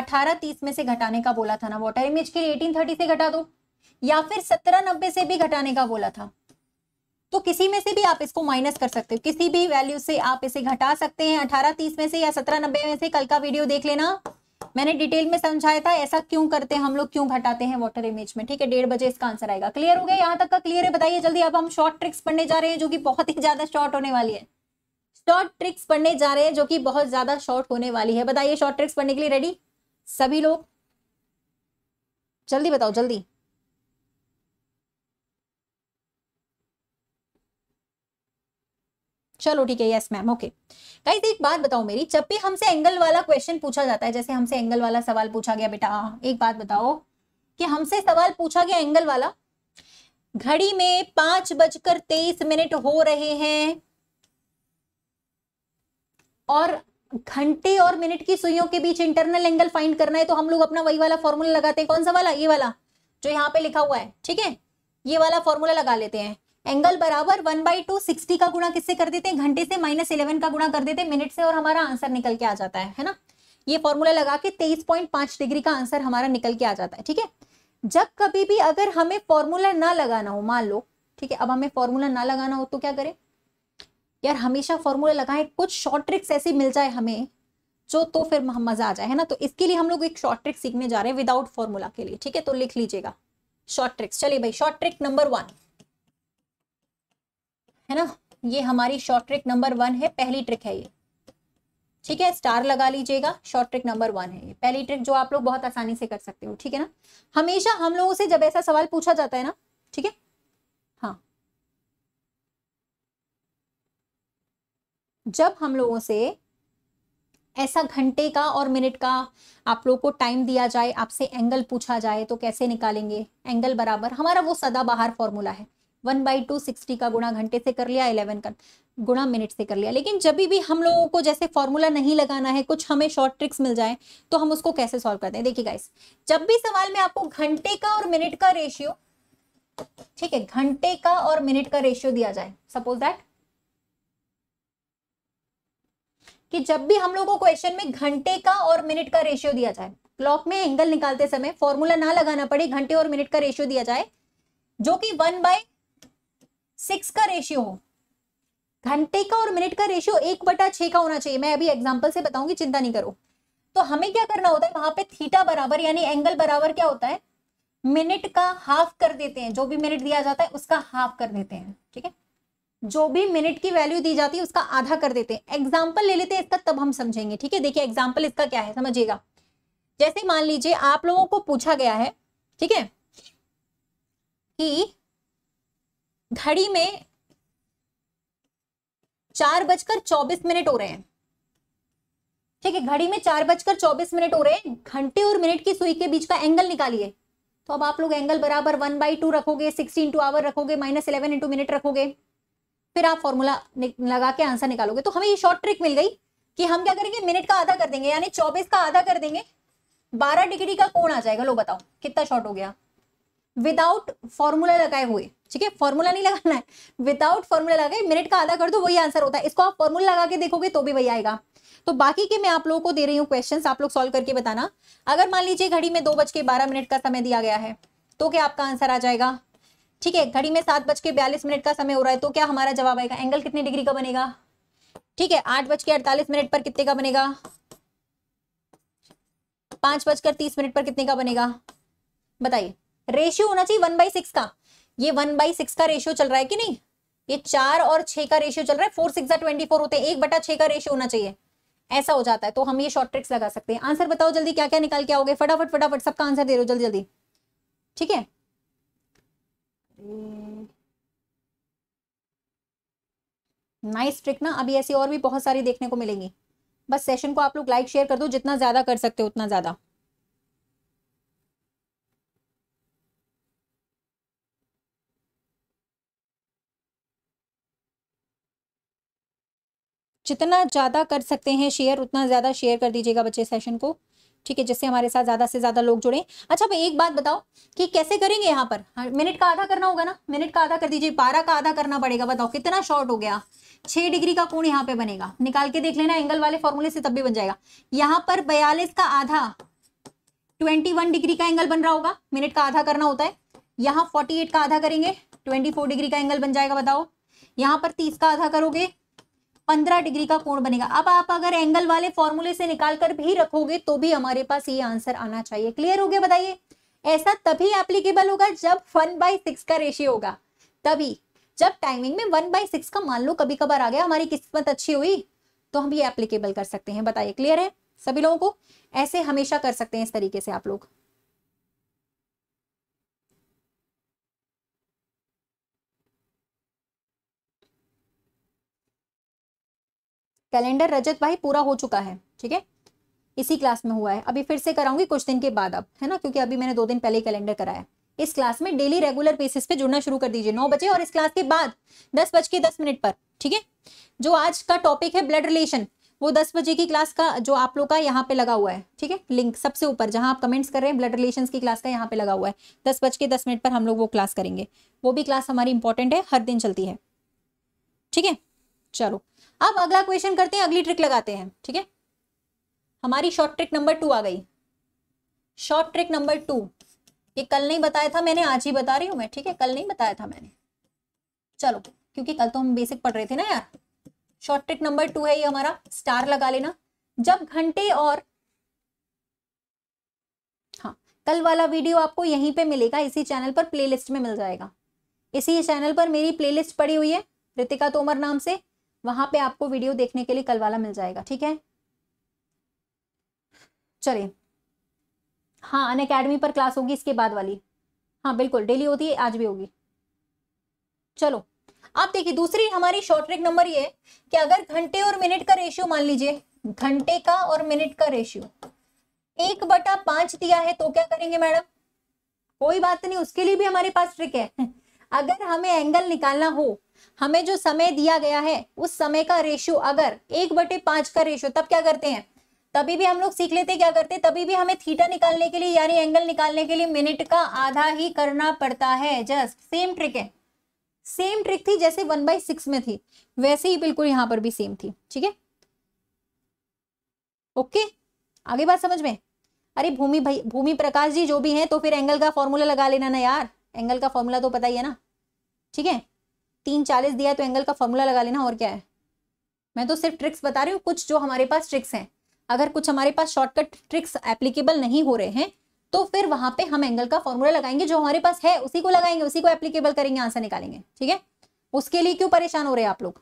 [SPEAKER 1] अठारह तीस में से घटाने का बोला था ना वाटर इमेज के लिए एटीन थर्टी से घटा दो या फिर सत्रह नब्बे से भी घटाने का बोला था तो किसी में से भी आप इसको माइनस कर सकते हो किसी भी वैल्यू से आप इसे घटा सकते हैं अठारह तीस में से या सत्रह नब्बे में से कल का वीडियो देख लेना मैंने डिटेल में समझाया था ऐसा क्यों करते हैं हम लोग क्यों घटाते हैं वाटर इमेज में ठीक है डेढ़ बजे इसका आंसर आएगा क्लियर हो गया यहां तक का क्लियर है बताइए जल्दी अब हम शॉर्ट ट्रिक्स पढ़ने जा रहे हैं जो कि बहुत ही ज्यादा शॉर्ट होने वाली है शॉर्ट ट्रिक्स पढ़ने जा रहे हैं जो कि बहुत ज्यादा शॉर्ट होने वाली है बताइए शॉर्ट ट्रिक्स पढ़ने के लिए रेडी सभी लोग जल्दी बताओ जल्दी चलो ठीक है यस मैम ओके गाइस एक बात बताओ मेरी जब भी हमसे एंगल वाला क्वेश्चन पूछा जाता है जैसे हमसे एंगल वाला सवाल पूछा गया बेटा हाँ, एक बात बताओ कि हमसे सवाल पूछा गया एंगल वाला घड़ी में पांच बजकर तेईस मिनट हो रहे हैं और घंटे और मिनट की सुइयों के बीच इंटरनल एंगल फाइंड करना है तो हम लोग अपना वही वाला फॉर्मूला लगाते हैं कौन सा वाला ये वाला जो यहाँ पे लिखा हुआ है ठीक है ये वाला फॉर्मूला लगा लेते हैं एंगल बराबर वन बाई टू सिक्सटी का गुणा किससे कर देते हैं घंटे से माइनस इलेवन का गुणा कर देते हैं मिनट से और हमारा आंसर निकल के आ जाता है है ना ये फॉर्मूला लगा के तेईस पॉइंट पांच डिग्री का आंसर हमारा निकल के आ जाता है ठीक है जब कभी भी अगर हमें फॉर्मूला ना लगाना हो मान लो ठीक है अब हमें फॉर्मूला ना लगाना हो तो क्या करें यार हमेशा फॉर्मूले लगाएं कुछ शॉर्ट ट्रिक्स ऐसी मिल जाए हमें जो तो फिर मजा आ जाए है ना तो इसके लिए हम लोग एक शॉर्ट ट्रिक सीखने जा रहे हैं विदाउट फॉर्मूला के लिए ठीक है तो लिख लीजिएगा शॉर्ट ट्रिक्स चलिए भाई शॉर्ट ट्रिक नंबर वन है ना ये हमारी शॉर्ट ट्रिक नंबर वन है पहली ट्रिक है ये ठीक है स्टार लगा लीजिएगा शॉर्ट ट्रिक नंबर वन है ये पहली ट्रिक जो आप लोग बहुत आसानी से कर सकते हो ठीक है ना हमेशा हम लोगों से जब ऐसा सवाल पूछा जाता है ना ठीक है जब हम लोगों से ऐसा घंटे का और मिनट का आप लोगों को टाइम दिया जाए आपसे एंगल पूछा जाए तो कैसे निकालेंगे एंगल बराबर हमारा वो सदा बाहर फॉर्मूला है वन बाई टू सिक्सटी का गुणा घंटे से कर लिया इलेवन का गुणा मिनट से कर लिया लेकिन जब भी हम लोगों को जैसे फॉर्मूला नहीं लगाना है कुछ हमें शॉर्ट ट्रिक्स मिल जाए तो हम उसको कैसे सॉल्व करते हैं देखिए गाइस जब भी सवाल में आपको घंटे का और मिनट का रेशियो ठीक है घंटे का और मिनट का रेशियो दिया जाए सपोज दैट कि जब भी हम लोगों को क्वेश्चन में घंटे का और मिनट का रेशियो दिया जाए क्लॉक में एंगल निकालते समय फॉर्मूला ना लगाना पड़े घंटे और मिनट का रेशियो दिया जाए जो कि वन बाय सिक्स का रेशियो हो घंटे का और मिनट का रेशियो एक बटा छः का होना चाहिए मैं अभी एग्जाम्पल से बताऊंगी चिंता नहीं करो तो हमें क्या करना होता है वहां पे थीटा बराबर यानी एंगल बराबर क्या होता है मिनट का हाफ कर देते हैं जो भी मिनट दिया जाता है उसका हाफ कर देते हैं ठीक है जो भी मिनट की वैल्यू दी जाती है उसका आधा कर देते हैं एग्जाम्पल ले लेते हैं इसका तब हम समझेंगे ठीक है देखिए एग्जाम्पल इसका क्या है समझिएगा जैसे मान लीजिए आप लोगों को पूछा गया है ठीक है कि घड़ी में चार बजकर चौबीस मिनट हो रहे हैं ठीक है घड़ी में चार बजकर चौबीस मिनट हो रहे हैं घंटे और मिनट की सुई के बीच का एंगल निकालिए तो अब आप लोग एंगल बराबर वन बाई टू रखोगे सिक्सटी इंटू आवर रखोगे माइनस इलेवन इंटू मिनट रखोगे फिर आप फॉर्मूला लगा के आंसर निकालोगे तो हमें ये शॉर्ट ट्रिक मिल गई कि हम क्या करेंगे मिनट का आधा कर देंगे यानी चौबीस का आधा कर देंगे बारह डिग्री का कोण आ जाएगा लो बताओ कितना शॉर्ट हो गया विदाउट फॉर्मूला लगाए हुए ठीक है फॉर्मूला नहीं लगाना है विदाउट फॉर्मूला लगाए मिनट का आधा कर दो वही आंसर होता है इसको आप फॉर्मूला लगा के देखोगे तो भी वही आएगा तो बाकी के मैं आप लोगों को दे रही हूँ क्वेश्चन आप लोग सॉल्व करके बताना अगर मान लीजिए घड़ी में दो बज के बारह मिनट का समय दिया गया है तो क्या आपका आंसर आ जाएगा ठीक है घड़ी में सात बज के बयालीस मिनट का समय हो रहा है तो क्या हमारा जवाब आएगा एंगल कितने डिग्री का बनेगा ठीक है आठ बज के अड़तालीस मिनट पर कितने का बनेगा पांच बजकर तीस मिनट पर कितने का बनेगा बताइए रेशियो होना चाहिए वन बाई सिक्स का ये वन बाई सिक्स का रेशियो चल रहा है कि नहीं ये चार और छह का रेशियो चल रहा है फोर सिक्स ट्वेंटी फोर होते हैं एक बटा छह का रेशियो होना चाहिए ऐसा हो जाता है तो हम ये शॉर्ट ट्रिक्स लगा सकते हैं आंसर बताओ जल्दी क्या क्या निकाल के आओगे फटाफट फटाफट सबका आंसर दे रहे हो जल्दी जल्दी ठीक है नाइस hmm. ट्रिक ना अभी ऐसी और भी बहुत सारी देखने को मिलेंगी बस सेशन को आप लोग लाइक शेयर कर दो जितना ज़्यादा कर सकते हो उतना ज़्यादा जितना ज़्यादा कर सकते हैं शेयर उतना ज़्यादा शेयर कर दीजिएगा बच्चे सेशन को ठीक है जिससे हमारे साथ ज़्यादा से ज़्यादा लोग जुड़े अच्छा भाई एक बात बताओ कि कैसे करेंगे यहाँ पर मिनट हाँ, का आधा करना होगा ना मिनट का आधा कर दीजिए बारह का आधा करना पड़ेगा बताओ कितना शॉर्ट हो गया छह डिग्री का कोण यहाँ पे बनेगा निकाल के देख लेना एंगल वाले फॉर्मूले से तब भी बन जाएगा यहाँ पर बयालीस का आधा ट्वेंटी वन डिग्री का एंगल बन रहा होगा मिनट का आधा करना होता है यहाँ फोर्टी एट का आधा करेंगे ट्वेंटी फोर डिग्री का एंगल बन जाएगा बताओ यहाँ पर तीस का आधा करोगे पंद्रह डिग्री का कोण बनेगा अब आप अगर एंगल वाले फॉर्मूले से निकाल कर भी रखोगे तो भी हमारे पास ये आंसर आना चाहिए क्लियर हो गया बताइए ऐसा तभी एप्लीकेबल होगा जब वन बाई सिक्स का रेशियो होगा तभी जब टाइमिंग में वन बाई सिक्स का मान लो कभी कभार आ गया हमारी किस्मत अच्छी हुई तो हम ये एप्लीकेबल कर सकते हैं बताइए क्लियर है सभी लोगों को ऐसे हमेशा कर सकते हैं इस तरीके से आप लोग कैलेंडर रजत भाई पूरा हो चुका है ठीक है इसी क्लास में हुआ है अभी फिर से कराऊंगी कुछ दिन के बाद अब है ना क्योंकि अभी मैंने दो दिन पहले ही कैलेंडर कराया इस क्लास में डेली रेगुलर बेसिस पे जुड़ना शुरू कर दीजिए नौ बजे और इस क्लास के बाद दस बज के दस मिनट पर ठीक है जो आज का टॉपिक है ब्लड रिलेशन वो दस बजे की क्लास का जो आप लोग का यहाँ पे लगा हुआ है ठीक है लिंक सबसे ऊपर जहाँ आप कमेंट्स कर रहे हैं ब्लड रिलेशन की क्लास का यहाँ पे लगा हुआ है दस बज के दस मिनट पर हम लोग वो क्लास करेंगे वो भी क्लास हमारी इंपॉर्टेंट है हर दिन चलती है ठीक है चलो अब अगला क्वेश्चन करते हैं अगली ट्रिक लगाते हैं ठीक है हमारी शॉर्ट ट्रिक नंबर टू आ गई शॉर्ट ट्रिक नंबर टू ये कल नहीं बताया था मैंने आज ही बता रही हूं मैं ठीक है कल नहीं बताया था मैंने चलो क्योंकि कल तो हम बेसिक पढ़ रहे थे ना यार शॉर्ट ट्रिक नंबर टू है ये हमारा स्टार लगा लेना जब घंटे और हाँ कल वाला वीडियो आपको यहीं पे मिलेगा इसी चैनल पर प्लेलिस्ट में मिल जाएगा इसी चैनल पर मेरी प्लेलिस्ट पड़ी हुई है रितिका तोमर नाम से वहां पे आपको वीडियो देखने के लिए कल वाला मिल जाएगा ठीक है चलिए हाँ अन अकेडमी पर क्लास होगी इसके बाद वाली हाँ बिल्कुल डेली होती है आज भी होगी चलो आप देखिए दूसरी हमारी शॉर्ट ट्रिक नंबर ये कि अगर घंटे और मिनट का रेशियो मान लीजिए घंटे का और मिनट का रेशियो एक बटा पांच दिया है तो क्या करेंगे मैडम कोई बात नहीं उसके लिए भी हमारे पास ट्रिक है अगर हमें एंगल निकालना हो हमें जो समय दिया गया है उस समय का रेशियो अगर एक बटे पांच का रेशियो तब क्या करते हैं तभी भी हम लोग सीख लेते क्या करते तभी भी हमें थीटा निकालने के लिए यानी एंगल निकालने के लिए मिनट का आधा ही करना पड़ता है जस्ट सेम ट्रिक है सेम ट्रिक थी जैसे वन बाई सिक्स में थी वैसे ही बिल्कुल यहां पर भी सेम थी ठीक है ओके आगे बात समझ में अरे भूमि भाई भूमि प्रकाश जी जो भी हैं तो फिर एंगल का फॉर्मूला लगा लेना ना यार एंगल का फॉर्मूला तो पता ही है ना ठीक है तीन चालीस दिया है तो एंगल का फॉर्मूला लगा लेना और क्या है मैं तो सिर्फ ट्रिक्स बता रही हूँ कुछ जो हमारे पास ट्रिक्स हैं अगर कुछ हमारे पास शॉर्टकट ट्रिक्स एप्लीकेबल नहीं हो रहे हैं तो फिर वहां पे हम एंगल का फॉर्मूला लगाएंगे जो हमारे पास है उसी को लगाएंगे उसी को एप्लीकेबल करेंगे आंसर निकालेंगे ठीक है उसके लिए क्यों परेशान हो रहे हैं आप लोग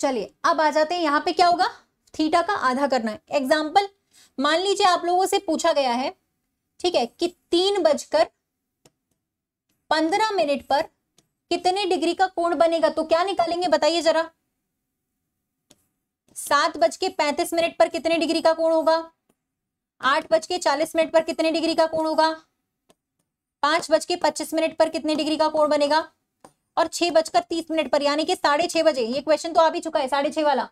[SPEAKER 1] चलिए अब आ जाते हैं यहाँ पे क्या होगा थीटा का आधा करना है एग्जाम्पल मान लीजिए आप लोगों से पूछा गया है ठीक है कि तीन बजकर पंद्रह मिनट पर कितने डिग्री का कोण बनेगा तो क्या निकालेंगे बताइए जरा सात बज के पैंतीस मिनट पर कितने डिग्री का कोण होगा आठ बज के चालीस मिनट पर कितने डिग्री का कोण होगा पांच बज के पच्चीस मिनट पर कितने डिग्री का कोण बनेगा और छह बजकर तीस मिनट पर यानी कि साढ़े छह बजे ये क्वेश्चन तो आ भी चुका है साढ़े छह वाला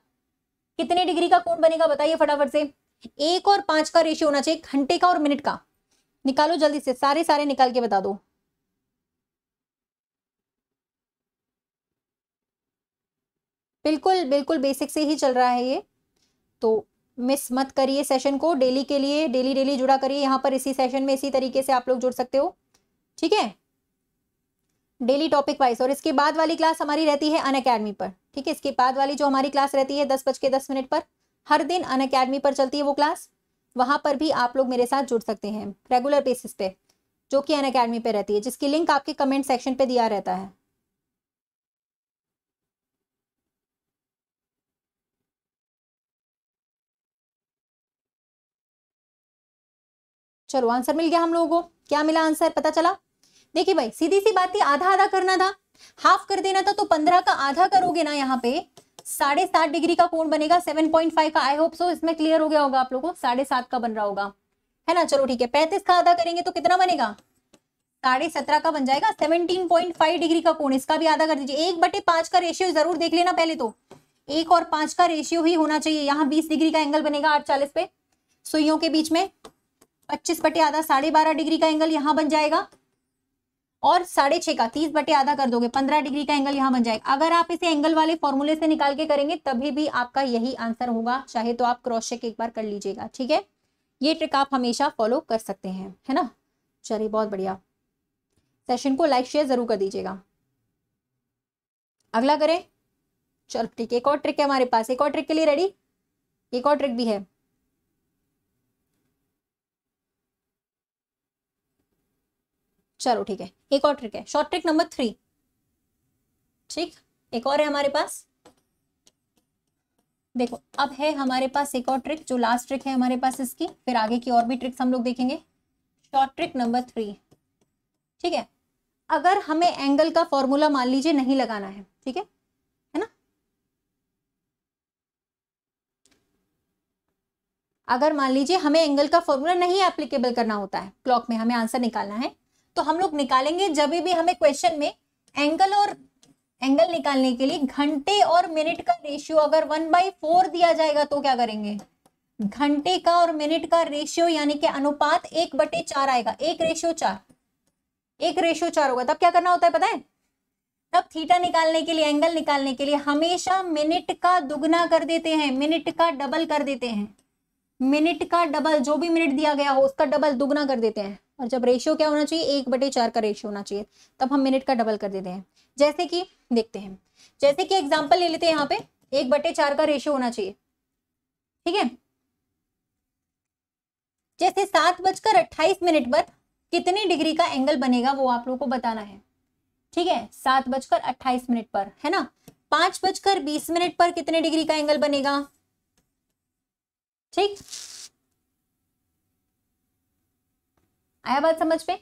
[SPEAKER 1] कितने डिग्री का कोण बनेगा बताइए फटाफट से एक और पांच का रेशियो होना चाहिए घंटे का और मिनट का निकालो जल्दी से सारे सारे निकाल के बता दो बिल्कुल बिल्कुल बेसिक से ही चल रहा है ये तो मिस मत करिए सेशन को डेली के लिए डेली डेली जुड़ा करिए यहाँ पर इसी सेशन में इसी तरीके से आप लोग जुड़ सकते हो ठीक है डेली टॉपिक वाइज और इसके बाद वाली क्लास हमारी रहती है अन अकेडमी पर ठीक है इसके बाद वाली जो हमारी क्लास रहती है दस बज के दस मिनट पर हर दिन अन अकेडमी पर चलती है वो क्लास वहाँ पर भी आप लोग मेरे साथ जुड़ सकते हैं रेगुलर बेसिस पे जो कि अन अकेडमी पर रहती है जिसकी लिंक आपके कमेंट सेक्शन पर दिया रहता है चलो आंसर मिल गया हम लोगों को क्या मिला आंसर पता चला देखिए भाई सीधी सी बात थी आधा आधा करना था हाफ कर देना था तो पंद्रह का आधा करोगे ना यहाँ पे साढ़े सात डिग्री का कोण बनेगा सेवन पॉइंट फाइव का आई होप सो इसमें क्लियर हो गया होगा आप लोगों को साढ़े सात का बन रहा होगा है ना चलो ठीक है पैंतीस का आधा करेंगे तो कितना बनेगा साढ़े सत्रह का बन जाएगा सेवनटीन पॉइंट फाइव डिग्री का कोण इसका भी आधा कर दीजिए एक बटे पांच का रेशियो जरूर देख लेना पहले तो एक और पांच का रेशियो ही होना चाहिए यहाँ बीस डिग्री का एंगल बनेगा आठ चालीस पे सुइयों के बीच में पच्चीस बटे आधा साढ़े बारह डिग्री का एंगल यहां बन जाएगा और साढ़े छे का तीस बटे आधा कर दोगे पंद्रह डिग्री का एंगल यहां बन जाएगा अगर आप इसे एंगल वाले फॉर्मूले से निकाल के करेंगे तभी भी आपका यही आंसर होगा चाहे तो आप क्रॉस चेक एक बार कर लीजिएगा ठीक है ये ट्रिक आप हमेशा फॉलो कर सकते हैं है ना चलिए बहुत बढ़िया सेशन को लाइक शेयर जरूर कर दीजिएगा अगला करें चलो ठीक है एक और ट्रिक है हमारे पास एक और ट्रिक के लिए रेडी एक और ट्रिक भी है चलो ठीक है एक और ट्रिक है शॉर्ट ट्रिक नंबर थ्री ठीक एक और है हमारे पास देखो अब है हमारे पास एक और ट्रिक जो लास्ट ट्रिक है हमारे पास इसकी फिर आगे की और भी ट्रिक्स हम लोग देखेंगे शॉर्ट ट्रिक नंबर थ्री ठीक है अगर हमें एंगल का फॉर्मूला मान लीजिए नहीं लगाना है ठीक है है ना अगर मान लीजिए हमें एंगल का फॉर्मूला नहीं एप्लीकेबल करना होता है क्लॉक में हमें आंसर निकालना है तो हम लोग निकालेंगे जब भी हमें क्वेश्चन में एंगल और एंगल निकालने के लिए घंटे और मिनट का रेशियो अगर वन बाई फोर दिया जाएगा तो क्या करेंगे घंटे का और मिनट का रेशियो यानी कि अनुपात एक बटे चार आएगा एक रेशियो चार एक रेशियो चार होगा तब क्या करना होता है पता है तब थीटा निकालने के लिए एंगल निकालने के लिए हमेशा मिनट का दुगना कर देते हैं मिनट का डबल कर देते हैं मिनट का डबल जो भी मिनट दिया गया हो उसका डबल दुगना कर देते हैं और जब रेशियो क्या होना चाहिए एक बटे चार का रेशियो होना चाहिए तब हम मिनट का डबल कर देते हैं जैसे कि देखते हैं जैसे कि एग्जाम्पल ले लेते हैं यहाँ पे एक बटे चार का रेशियो होना चाहिए ठीक है जैसे सात बजकर अट्ठाईस मिनट पर कितने डिग्री का एंगल बनेगा वो आप लोगों को बताना है ठीक है सात बजकर अट्ठाईस मिनट पर है ना पांच बजकर बीस मिनट पर कितने डिग्री का एंगल बनेगा ठीक आया बात समझ में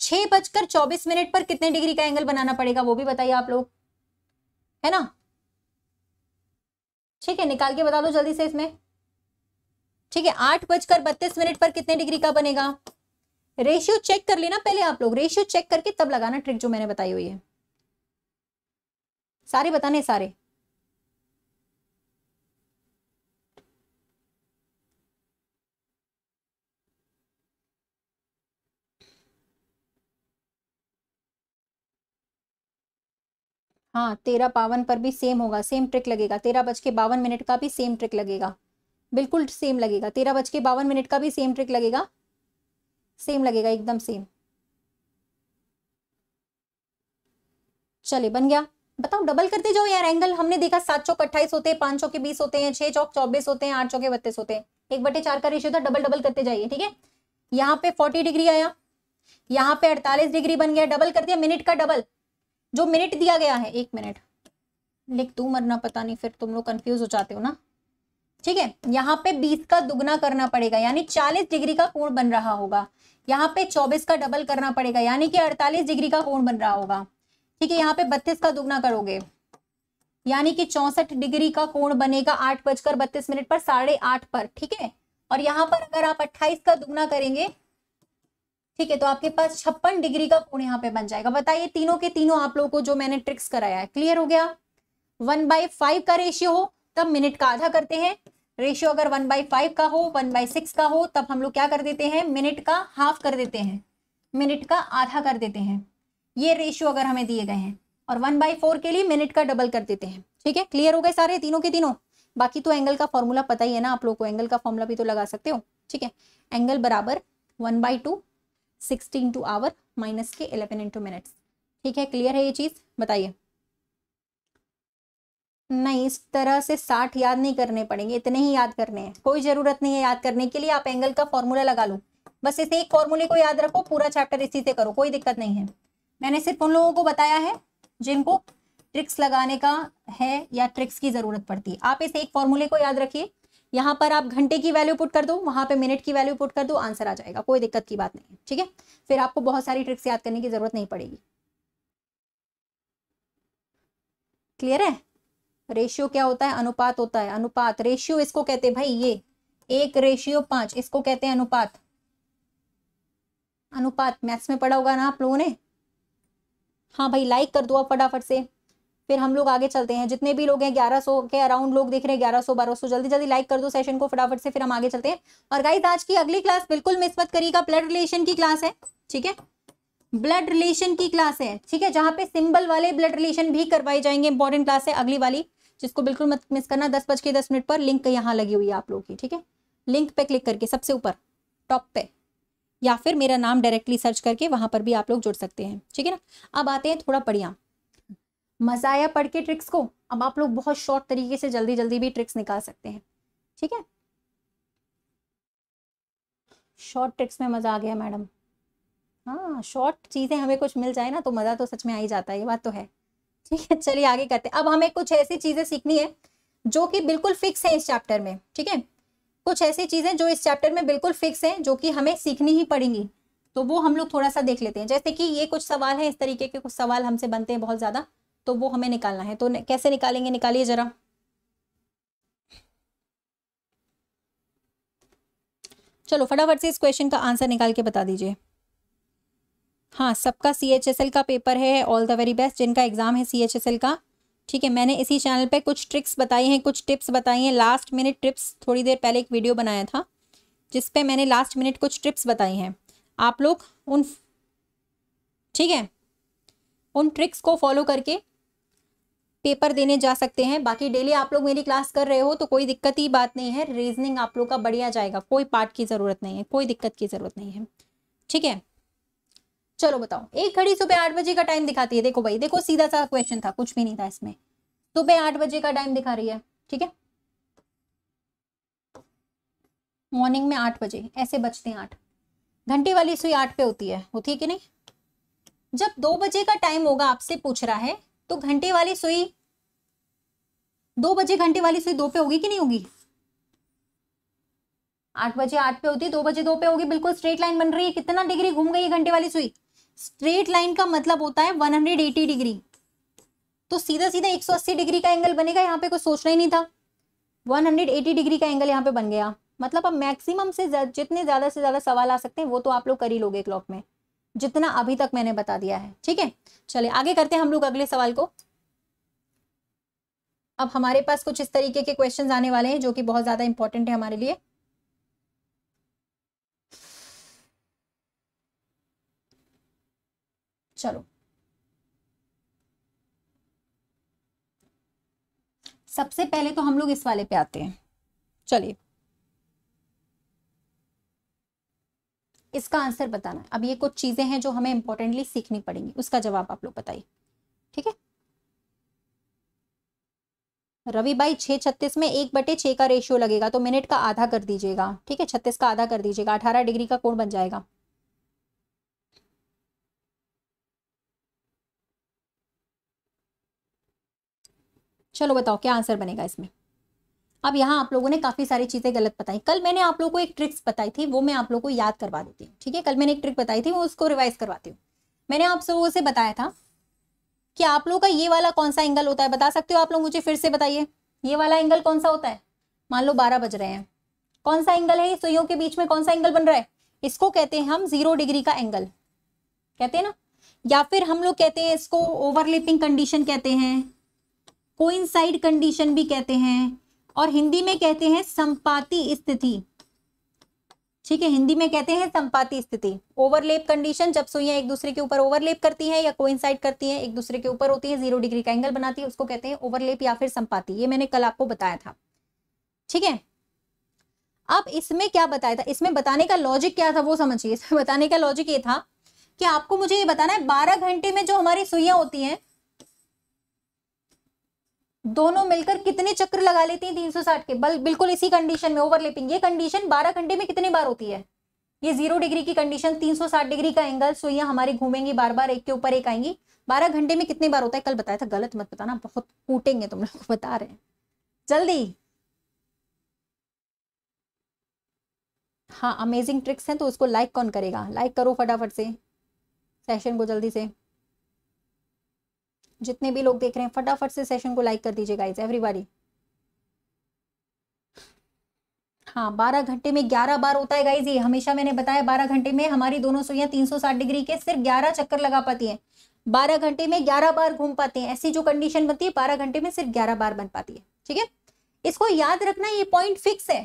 [SPEAKER 1] छह बजकर चौबीस मिनट पर कितने डिग्री का एंगल बनाना पड़ेगा वो भी बताइए आप लोग है ना ठीक है निकाल के बता दो जल्दी से इसमें ठीक है आठ बजकर बत्तीस मिनट पर कितने डिग्री का बनेगा रेशियो चेक कर लेना पहले आप लोग रेशियो चेक करके तब लगाना ट्रिक जो मैंने बताई हुई है सारे बताने सारे हाँ तेरह बावन पर भी सेम होगा सेम ट्रिक लगेगा तेरह बज के बावन मिनट का भी सेम ट्रिक लगेगा बिल्कुल सेम लगेगा तेरह बज के बावन मिनट का भी सेम ट्रिक लगेगा सेम लगेगा एकदम सेम चले बन गया बताओ डबल करते जाओ यार एंगल हमने देखा सात चौक अट्ठाईस होते हैं पांच चौके बीस होते हैं छह चौक चौबीस होते हैं आठ चौके बत्तीस होते हैं एक बटे चार का रेशियो था डबल डबल करते जाइए ठीक है यहाँ पे फोर्टी डिग्री आया यहाँ पे अड़तालीस डिग्री बन गया डबल कर दिया मिनट का डबल जो मिनट दिया गया है एक मिनट लिख तू मरना पता नहीं फिर तुम लोग कंफ्यूज हो जाते हो ना ठीक है यहाँ पे बीस का दुगना करना पड़ेगा यानी चालीस डिग्री का कोण बन रहा होगा यहाँ पे चौबीस का डबल करना पड़ेगा यानी कि अड़तालीस डिग्री का कोण बन रहा होगा ठीक है यहाँ पे बत्तीस का दुगना करोगे यानी कि चौसठ डिग्री का कोण बनेगा आठ बजकर बत्तीस मिनट पर साढ़े आठ पर ठीक है और यहाँ पर अगर आप अट्ठाईस का दुगना करेंगे ठीक है तो आपके पास छप्पन डिग्री का कोण यहाँ पे बन जाएगा बताइए तीनों के तीनों आप लोगों को जो मैंने ट्रिक्स कराया है क्लियर हो गया वन बाई फाइव का रेशियो हो तब मिनट का आधा करते हैं रेशियो अगर वन बाई फाइव का हो वन बाई सिक्स का हो तब हम लोग क्या कर देते हैं मिनट का हाफ कर देते हैं मिनट का आधा कर देते हैं ये रेशियो अगर हमें दिए गए हैं और वन बाई फोर के लिए मिनट का डबल कर देते हैं ठीक है क्लियर हो गए सारे तीनों के तीनों बाकी तो एंगल का फॉर्मूला पता ही है ना आप लोग को एंगल का फॉर्मूला भी तो लगा सकते हो ठीक है एंगल बराबर one by two sixty into hour minus के इलेवन इंटू मिनट्स ठीक है क्लियर है ये चीज बताइए नहीं इस तरह से साठ याद नहीं करने पड़ेंगे इतने ही याद करने हैं कोई जरूरत नहीं है याद करने के लिए आप एंगल का फॉर्मूला लगा लो बस इसे एक फॉर्मूले को याद रखो पूरा चैप्टर इसी से करो कोई दिक्कत नहीं है मैंने सिर्फ उन लोगों को बताया है जिनको ट्रिक्स लगाने का है या ट्रिक्स की जरूरत पड़ती है आप इस एक फॉर्मूले को याद रखिए यहाँ पर आप घंटे की वैल्यू पुट कर दो वहां पे मिनट की वैल्यू पुट कर दो आंसर आ जाएगा कोई दिक्कत की बात नहीं ठीक है फिर आपको बहुत सारी ट्रिक्स याद करने की जरूरत नहीं पड़ेगी क्लियर है रेशियो क्या होता है अनुपात होता है अनुपात रेशियो इसको कहते हैं भाई ये एक रेशियो पांच इसको कहते हैं अनुपात अनुपात मैथ्स में पढ़ा होगा ना आप लोगों ने हाँ भाई लाइक कर दो आप फटाफट से फिर हम लोग आगे चलते हैं जितने भी लोग हैं 1100 के अराउंड लोग देख रहे हैं 1100 सौ जल्दी जल्दी लाइक कर दो सेशन को फटाफट से फिर हम आगे चलते हैं और गाइस आज की अगली क्लास बिल्कुल मिस मत करिएगा ब्लड रिलेशन की क्लास है ठीक है ब्लड रिलेशन की क्लास है ठीक है जहां पे सिंबल वाले ब्लड रिलेशन भी करवाए जाएंगे इंपॉर्टेंट क्लास है अगली वाली जिसको बिल्कुल मत मिस करना दस बज के दस मिनट पर लिंक यहाँ लगी हुई है आप लोग की ठीक है लिंक पे क्लिक करके सबसे ऊपर टॉप पे या फिर मेरा नाम डायरेक्टली सर्च करके वहां पर भी आप लोग जुड़ सकते हैं ठीक है ना अब आते हैं थोड़ा बढ़िया मजा आया पढ़ के ट्रिक्स को अब आप लोग बहुत शॉर्ट तरीके से जल्दी जल्दी भी ट्रिक्स निकाल सकते हैं ठीक है शॉर्ट ट्रिक्स में मजा आ गया मैडम हाँ शॉर्ट चीजें हमें कुछ मिल जाए ना तो मजा तो सच में आ ही जाता है ये बात तो है ठीक है चलिए आगे करते हैं अब हमें कुछ ऐसी चीजें सीखनी है जो कि बिल्कुल फिक्स है इस चैप्टर में ठीक है कुछ ऐसी चीजें जो इस चैप्टर में बिल्कुल फिक्स हैं जो कि हमें सीखनी ही पड़ेंगी तो वो हम लोग थोड़ा सा देख लेते हैं जैसे कि ये कुछ सवाल हैं इस तरीके के कुछ सवाल हमसे बनते हैं बहुत ज्यादा तो वो हमें निकालना है तो कैसे निकालेंगे निकालिए जरा चलो फटाफट से इस क्वेश्चन का आंसर निकाल के बता दीजिए हाँ सबका सी एच एस एल का पेपर है ऑल द वेरी बेस्ट जिनका एग्ज़ाम है सी एच एस एल का ठीक है मैंने इसी चैनल पे कुछ ट्रिक्स बताई हैं कुछ टिप्स बताई हैं लास्ट मिनट ट्रिप्स थोड़ी देर पहले एक वीडियो बनाया था जिस पे मैंने लास्ट मिनट कुछ ट्रिप्स बताई हैं आप लोग उन ठीक है उन ट्रिक्स को फॉलो करके पेपर देने जा सकते हैं बाकी डेली आप लोग मेरी क्लास कर रहे हो तो कोई दिक्कत ही बात नहीं है रीजनिंग आप लोग का बढ़िया जाएगा कोई पार्ट की ज़रूरत नहीं है कोई दिक्कत की ज़रूरत नहीं है ठीक है चलो बताओ एक घड़ी सुबह आठ बजे का टाइम दिखाती है देखो भाई देखो सीधा सा क्वेश्चन था कुछ भी नहीं था इसमें सुबह आठ बजे का टाइम दिखा रही है ठीक है मॉर्निंग में आठ बजे ऐसे बजते हैं आठ घंटी वाली सुई आठ पे होती है होती है कि नहीं जब दो बजे का टाइम होगा आपसे पूछ रहा है तो घंटे वाली सुई दो बजे घंटे वाली सुई दो पे होगी कि नहीं होगी आठ बजे आठ पे होती है दो बजे दो पे होगी बिल्कुल स्ट्रेट लाइन बन रही है कितना डिग्री घूम गई घंटे वाली सुई स्ट्रेट लाइन का मतलब होता है 180 डिग्री तो सीधा सीधा 180 डिग्री का एंगल बनेगा यहाँ पे कोई सोचना ही नहीं था 180 डिग्री का एंगल यहाँ पे बन गया मतलब अब मैक्सिमम से जा, जितने ज्यादा से ज्यादा सवाल आ सकते हैं वो तो आप लोग कर ही लोगे क्लॉक में जितना अभी तक मैंने बता दिया है ठीक है चलिए आगे करते हैं हम लोग अगले सवाल को अब हमारे पास कुछ इस तरीके के क्वेश्चन आने वाले हैं जो कि बहुत ज्यादा इंपॉर्टेंट है हमारे लिए चलो सबसे पहले तो हम लोग इस वाले पे आते हैं चलिए इसका आंसर बताना है अब ये कुछ चीजें हैं जो हमें इंपॉर्टेंटली सीखनी पड़ेंगी उसका जवाब आप लोग बताइए ठीक है रवि बाई छः छत्तीस में एक बटे छः का रेशियो लगेगा तो मिनट का आधा कर दीजिएगा ठीक है छत्तीस का आधा कर दीजिएगा अठारह डिग्री का कोण बन जाएगा चलो बताओ क्या आंसर बनेगा इसमें अब यहाँ आप लोगों ने काफ़ी सारी चीज़ें गलत बताई कल मैंने आप लोगों को एक ट्रिक्स बताई थी वो मैं आप लोगों को याद करवा देती हूँ ठीक है कल मैंने एक ट्रिक बताई थी वो उसको रिवाइज करवाती हूँ मैंने आप लोगों से बताया था कि आप लोगों का ये वाला कौन सा एंगल होता है बता सकते हो आप लोग मुझे फिर से बताइए ये वाला एंगल कौन सा होता है मान लो बारह बज रहे हैं कौन सा एंगल है सुइयों के बीच में कौन सा एंगल बन रहा है इसको कहते हैं हम जीरो डिग्री का एंगल कहते हैं ना या फिर हम लोग कहते हैं इसको ओवरलिपिंग कंडीशन कहते हैं कोइंसाइड कंडीशन भी कहते हैं और हिंदी में कहते हैं संपाति स्थिति ठीक है हिंदी में कहते हैं संपाती स्थिति ओवरलेप कंडीशन जब सुइयां एक दूसरे के ऊपर ओवरलेप करती हैं या कोइंसाइड करती हैं एक दूसरे के ऊपर होती है जीरो डिग्री का एंगल बनाती है उसको कहते हैं ओवरलेप या फिर संपाती ये मैंने कल आपको बताया था ठीक है अब इसमें क्या बताया था इसमें बताने का लॉजिक क्या था वो समझिए इसमें बताने का लॉजिक ये था कि आपको मुझे ये बताना है बारह घंटे में जो हमारी सुइयां होती हैं दोनों मिलकर कितने चक्र लगा लेती हैं साठ के बल बिल्कुल इसी कंडीशन में ओवरलेपिंग ये कंडीशन बारह घंटे में कितने बार होती है ये जीरो डिग्री की कंडीशन 360 डिग्री का एंगल सो ये हमारे घूमेंगी बार बार एक के ऊपर एक आएंगी 12 घंटे में कितने बार होता है कल बताया था गलत मत बताना बहुत कूटेंगे तुम लोग बता रहे हैं जल्दी हाँ अमेजिंग ट्रिक्स हैं तो उसको लाइक कौन करेगा लाइक करो फटाफट से सेशन को जल्दी से जितने भी लोग देख रहे हैं फटाफट से सेशन को लाइक कर दीजिए गाइज एवरीबॉडी हाँ बारह घंटे में ग्यारह बार होता है गाइज ये हमेशा मैंने बताया बारह घंटे में हमारी दोनों सुइया तीन सौ साठ डिग्री के सिर्फ ग्यारह चक्कर लगा पाती हैं बारह घंटे में ग्यारह बार घूम पाते हैं ऐसी जो कंडीशन बनती है बारह घंटे में सिर्फ ग्यारह बार बन पाती है ठीक है इसको याद रखना ये पॉइंट फिक्स है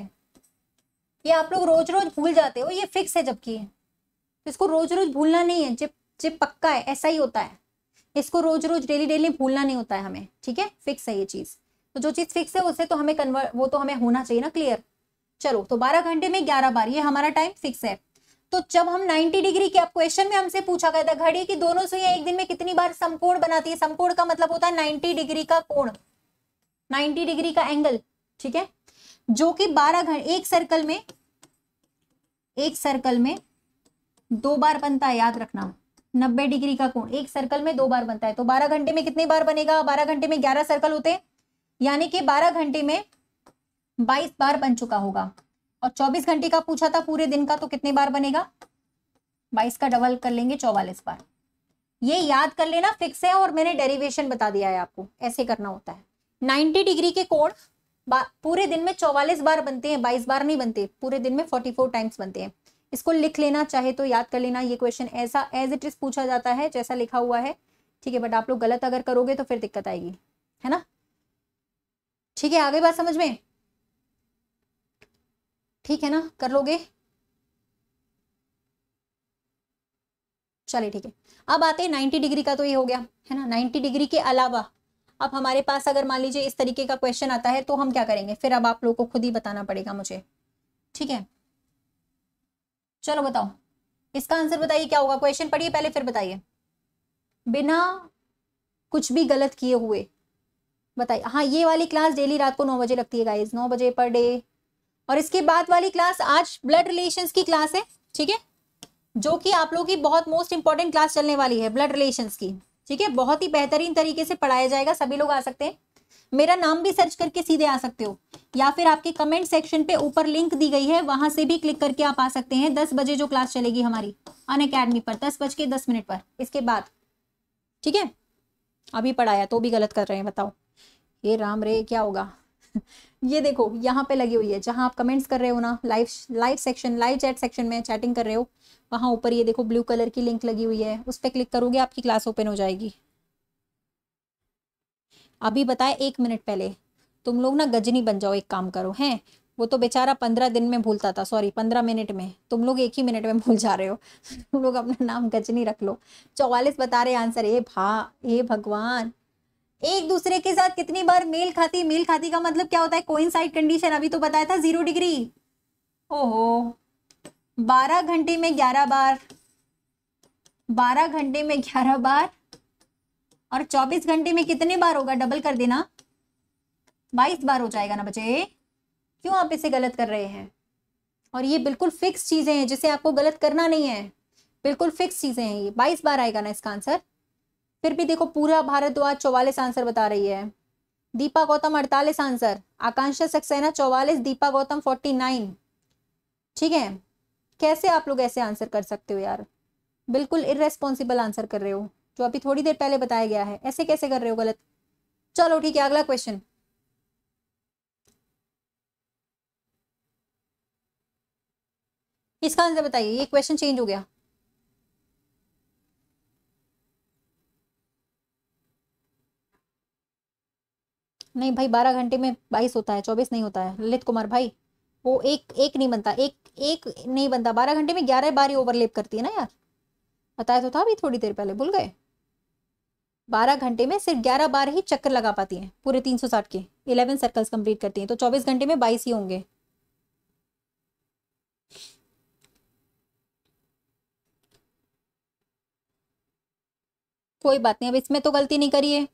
[SPEAKER 1] ये आप लोग रोज रोज भूल जाते हो ये फिक्स है जबकि इसको रोज रोज भूलना नहीं है जिप जिप पक्का है ऐसा ही होता है इसको रोज रोज डेली डेली भूलना नहीं होता है हमें ठीक है फिक्स है ये चीज तो जो चीज फिक्स है उसे तो हमें कन्वर्ट वो तो हमें होना चाहिए ना क्लियर चलो तो बारह घंटे में ग्यारह बार ये हमारा टाइम फिक्स है तो जब हम 90 डिग्री के क्वेश्चन में हमसे पूछा गया था घड़ी की दोनों सुइया एक दिन में कितनी बार समकोण बनाती है समकोण का मतलब होता है 90 डिग्री का कोण 90 डिग्री का एंगल ठीक है जो कि 12 घंटे एक सर्कल में एक सर्कल में दो बार बनता है याद रखना नब्बे डिग्री का कोण एक सर्कल में दो बार बनता है तो बारह घंटे में कितने बार बनेगा बारह घंटे में ग्यारह सर्कल होते हैं यानी कि बारह घंटे में बाईस बार बन चुका होगा और चौबीस घंटे का पूछा था पूरे दिन का तो कितने बार बनेगा बाईस का डबल कर लेंगे चौवालीस बार ये याद कर लेना फिक्स है और मैंने डेरिवेशन बता दिया है आपको ऐसे करना होता है नाइन्टी डिग्री के कोण पूरे दिन में चौवालीस बार बनते हैं बाईस बार नहीं बनते पूरे दिन में फोर्टी फोर टाइम्स बनते हैं इसको लिख लेना चाहे तो याद कर लेना ये क्वेश्चन ऐसा एज इट इज पूछा जाता है जैसा लिखा हुआ है ठीक है बट आप लोग गलत अगर करोगे तो फिर दिक्कत आएगी है ना ठीक है आगे बात समझ में ठीक है ना कर लोगे चलिए ठीक है अब आते हैं नाइन्टी डिग्री का तो ये हो गया है ना नाइन्टी डिग्री के अलावा अब हमारे पास अगर मान लीजिए इस तरीके का क्वेश्चन आता है तो हम क्या करेंगे फिर अब आप लोगों को खुद ही बताना पड़ेगा मुझे ठीक है चलो बताओ इसका आंसर बताइए क्या होगा क्वेश्चन पढ़िए पहले फिर बताइए बिना कुछ भी गलत किए हुए बताइए हाँ ये वाली क्लास डेली रात को नौ बजे लगती है गाइज नौ बजे पर डे और इसके बाद वाली क्लास आज ब्लड रिलेशंस की क्लास है ठीक है जो कि आप लोगों की बहुत मोस्ट इंपॉर्टेंट क्लास चलने वाली है ब्लड रिलेशंस की ठीक है बहुत ही बेहतरीन तरीके से पढ़ाया जाएगा सभी लोग आ सकते हैं मेरा नाम भी सर्च करके सीधे आ सकते हो या फिर आपके कमेंट सेक्शन पे ऊपर लिंक दी गई है वहां से भी क्लिक करके आप आ सकते हैं दस बजे जो क्लास चलेगी हमारी अन अकेडमी पर दस बज के दस मिनट पर इसके बाद ठीक है अभी पढ़ाया तो भी गलत कर रहे हैं बताओ ये राम रे क्या होगा ये देखो यहाँ पे लगी हुई है जहां आप कमेंट्स कर रहे हो ना live live section live chat section में चैटिंग कर रहे हो वहां ऊपर ये देखो ब्लू कलर की लिंक लगी हुई है उस पर क्लिक करोगे आपकी क्लास ओपन हो जाएगी अभी बताए एक मिनट पहले तुम लोग ना गजनी बन जाओ एक काम करो हैं वो तो बेचारा पंद्रह दिन में भूलता था सॉरी पंद्रह मिनट में तुम लोग एक ही मिनट में भूल जा रहे हो तुम लोग अपना नाम गजनी रख लो चौवालीस बता रहे आंसर ए भा ए भगवान एक दूसरे के साथ कितनी बार मेल खाती मेल खाती का मतलब क्या होता है साइड कंडीशन अभी तो बताया था जीरो डिग्री ओहो बारह घंटे में ग्यारह बार बारह घंटे में ग्यारह बार और 24 घंटे में कितने बार होगा डबल कर देना 22 बार हो जाएगा ना बच्चे क्यों आप इसे गलत कर रहे हैं और ये बिल्कुल फिक्स चीज़ें हैं जिसे आपको गलत करना नहीं है बिल्कुल फिक्स चीज़ें हैं ये बाईस बार आएगा ना इसका आंसर फिर भी देखो पूरा भारत द्वार चौवालिस आंसर बता रही है दीपा गौतम अड़तालीस आंसर आकांक्षा सक्सेना चौवालिस दीपा गौतम फोर्टी नाइन ठीक है कैसे आप लोग ऐसे आंसर कर सकते हो यार बिल्कुल इरेस्पॉन्सिबल आंसर कर रहे हो जो तो अभी थोड़ी देर पहले बताया गया है ऐसे कैसे कर रहे हो गलत चलो ठीक है अगला क्वेश्चन इसका आंसर बताइए ये क्वेश्चन चेंज हो गया नहीं भाई बारह घंटे में बाईस होता है चौबीस नहीं होता है ललित कुमार भाई वो एक एक नहीं बनता एक एक नहीं बनता बारह घंटे में ग्यारह बार ओवरलेप करती है ना यार बताया तो था अभी थोड़ी देर पहले भूल गए बारह घंटे में सिर्फ ग्यारह बार ही चक्कर लगा पाती हैं पूरे तीन सौ साठ के इलेवन सर्कल्स कंप्लीट करती हैं तो चौबीस घंटे में बाईस ही होंगे कोई बात नहीं अब इसमें तो गलती नहीं करिए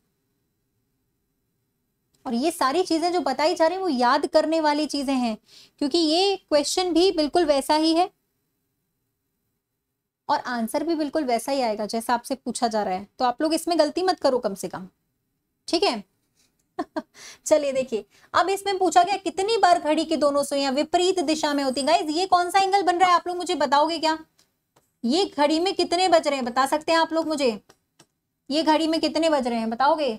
[SPEAKER 1] और ये सारी चीज़ें जो बताई जा रही हैं वो याद करने वाली चीज़ें हैं क्योंकि ये क्वेश्चन भी बिल्कुल वैसा ही है और आंसर भी बिल्कुल वैसा ही आएगा जैसा आपसे पूछा जा रहा है तो आप लोग इसमें गलती मत करो कम से कम ठीक है चलिए देखिए अब इसमें पूछा गया कितनी बार घड़ी की दोनों सुइया विपरीत दिशा में होती गाइज ये कौन सा एंगल बन रहा है आप लोग मुझे बताओगे क्या ये घड़ी में कितने बज रहे हैं बता सकते हैं आप लोग मुझे ये घड़ी में कितने बज रहे हैं बताओगे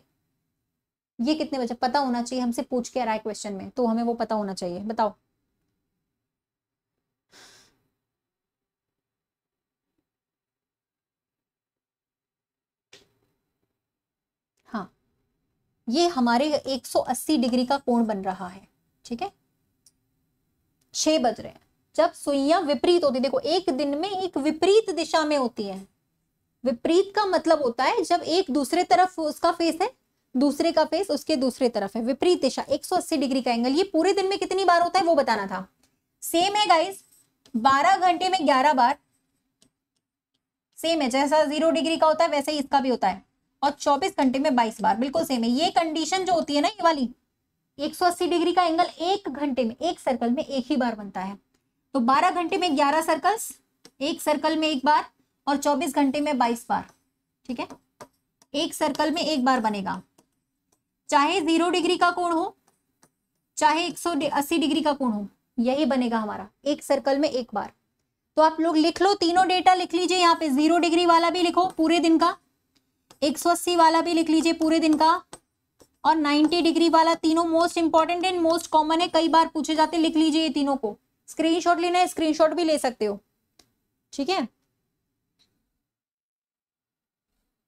[SPEAKER 1] ये कितने बजे पता होना चाहिए हमसे पूछ के आ रहा है क्वेश्चन में तो हमें वो पता होना चाहिए बताओ ये हमारे 180 डिग्री का कोण बन रहा है ठीक है छह बज रहे हैं जब सुइया विपरीत होती है देखो एक दिन में एक विपरीत दिशा में होती है विपरीत का मतलब होता है जब एक दूसरे तरफ उसका फेस है दूसरे का फेस उसके दूसरे तरफ है विपरीत दिशा 180 डिग्री का एंगल ये पूरे दिन में कितनी बार होता है वो बताना था सेम है गाइस 12 घंटे में 11 बार सेम है जैसा जीरो डिग्री का होता है वैसे ही इसका भी होता है और 24 घंटे में 22 बार बिल्कुल सेम है ये कंडीशन जो होती है ना ये वाली 180 डिग्री का एंगल एक घंटे में एक सर्कल में एक ही बार बनता है तो 12 घंटे में 11 सर्कल्स एक सर्कल में एक बार और 24 घंटे में 22 बार ठीक है एक सर्कल में एक बार बनेगा चाहे जीरो डिग्री का कोण हो चाहे एक डिग्री का कोण हो यही बनेगा हमारा एक सर्कल में एक बार तो आप लोग लिख लो तीनों डेटा लिख लीजिए यहाँ पे जीरो डिग्री वाला भी लिखो पूरे दिन का 180 वाला भी लिख लीजिए पूरे दिन का और 90 डिग्री वाला तीनों most important and most common है कई बार पूछे जाते लिख लीजिए ये तीनों को स्क्रीनशॉट लेना है स्क्रीनशॉट भी ले सकते हो ठीक है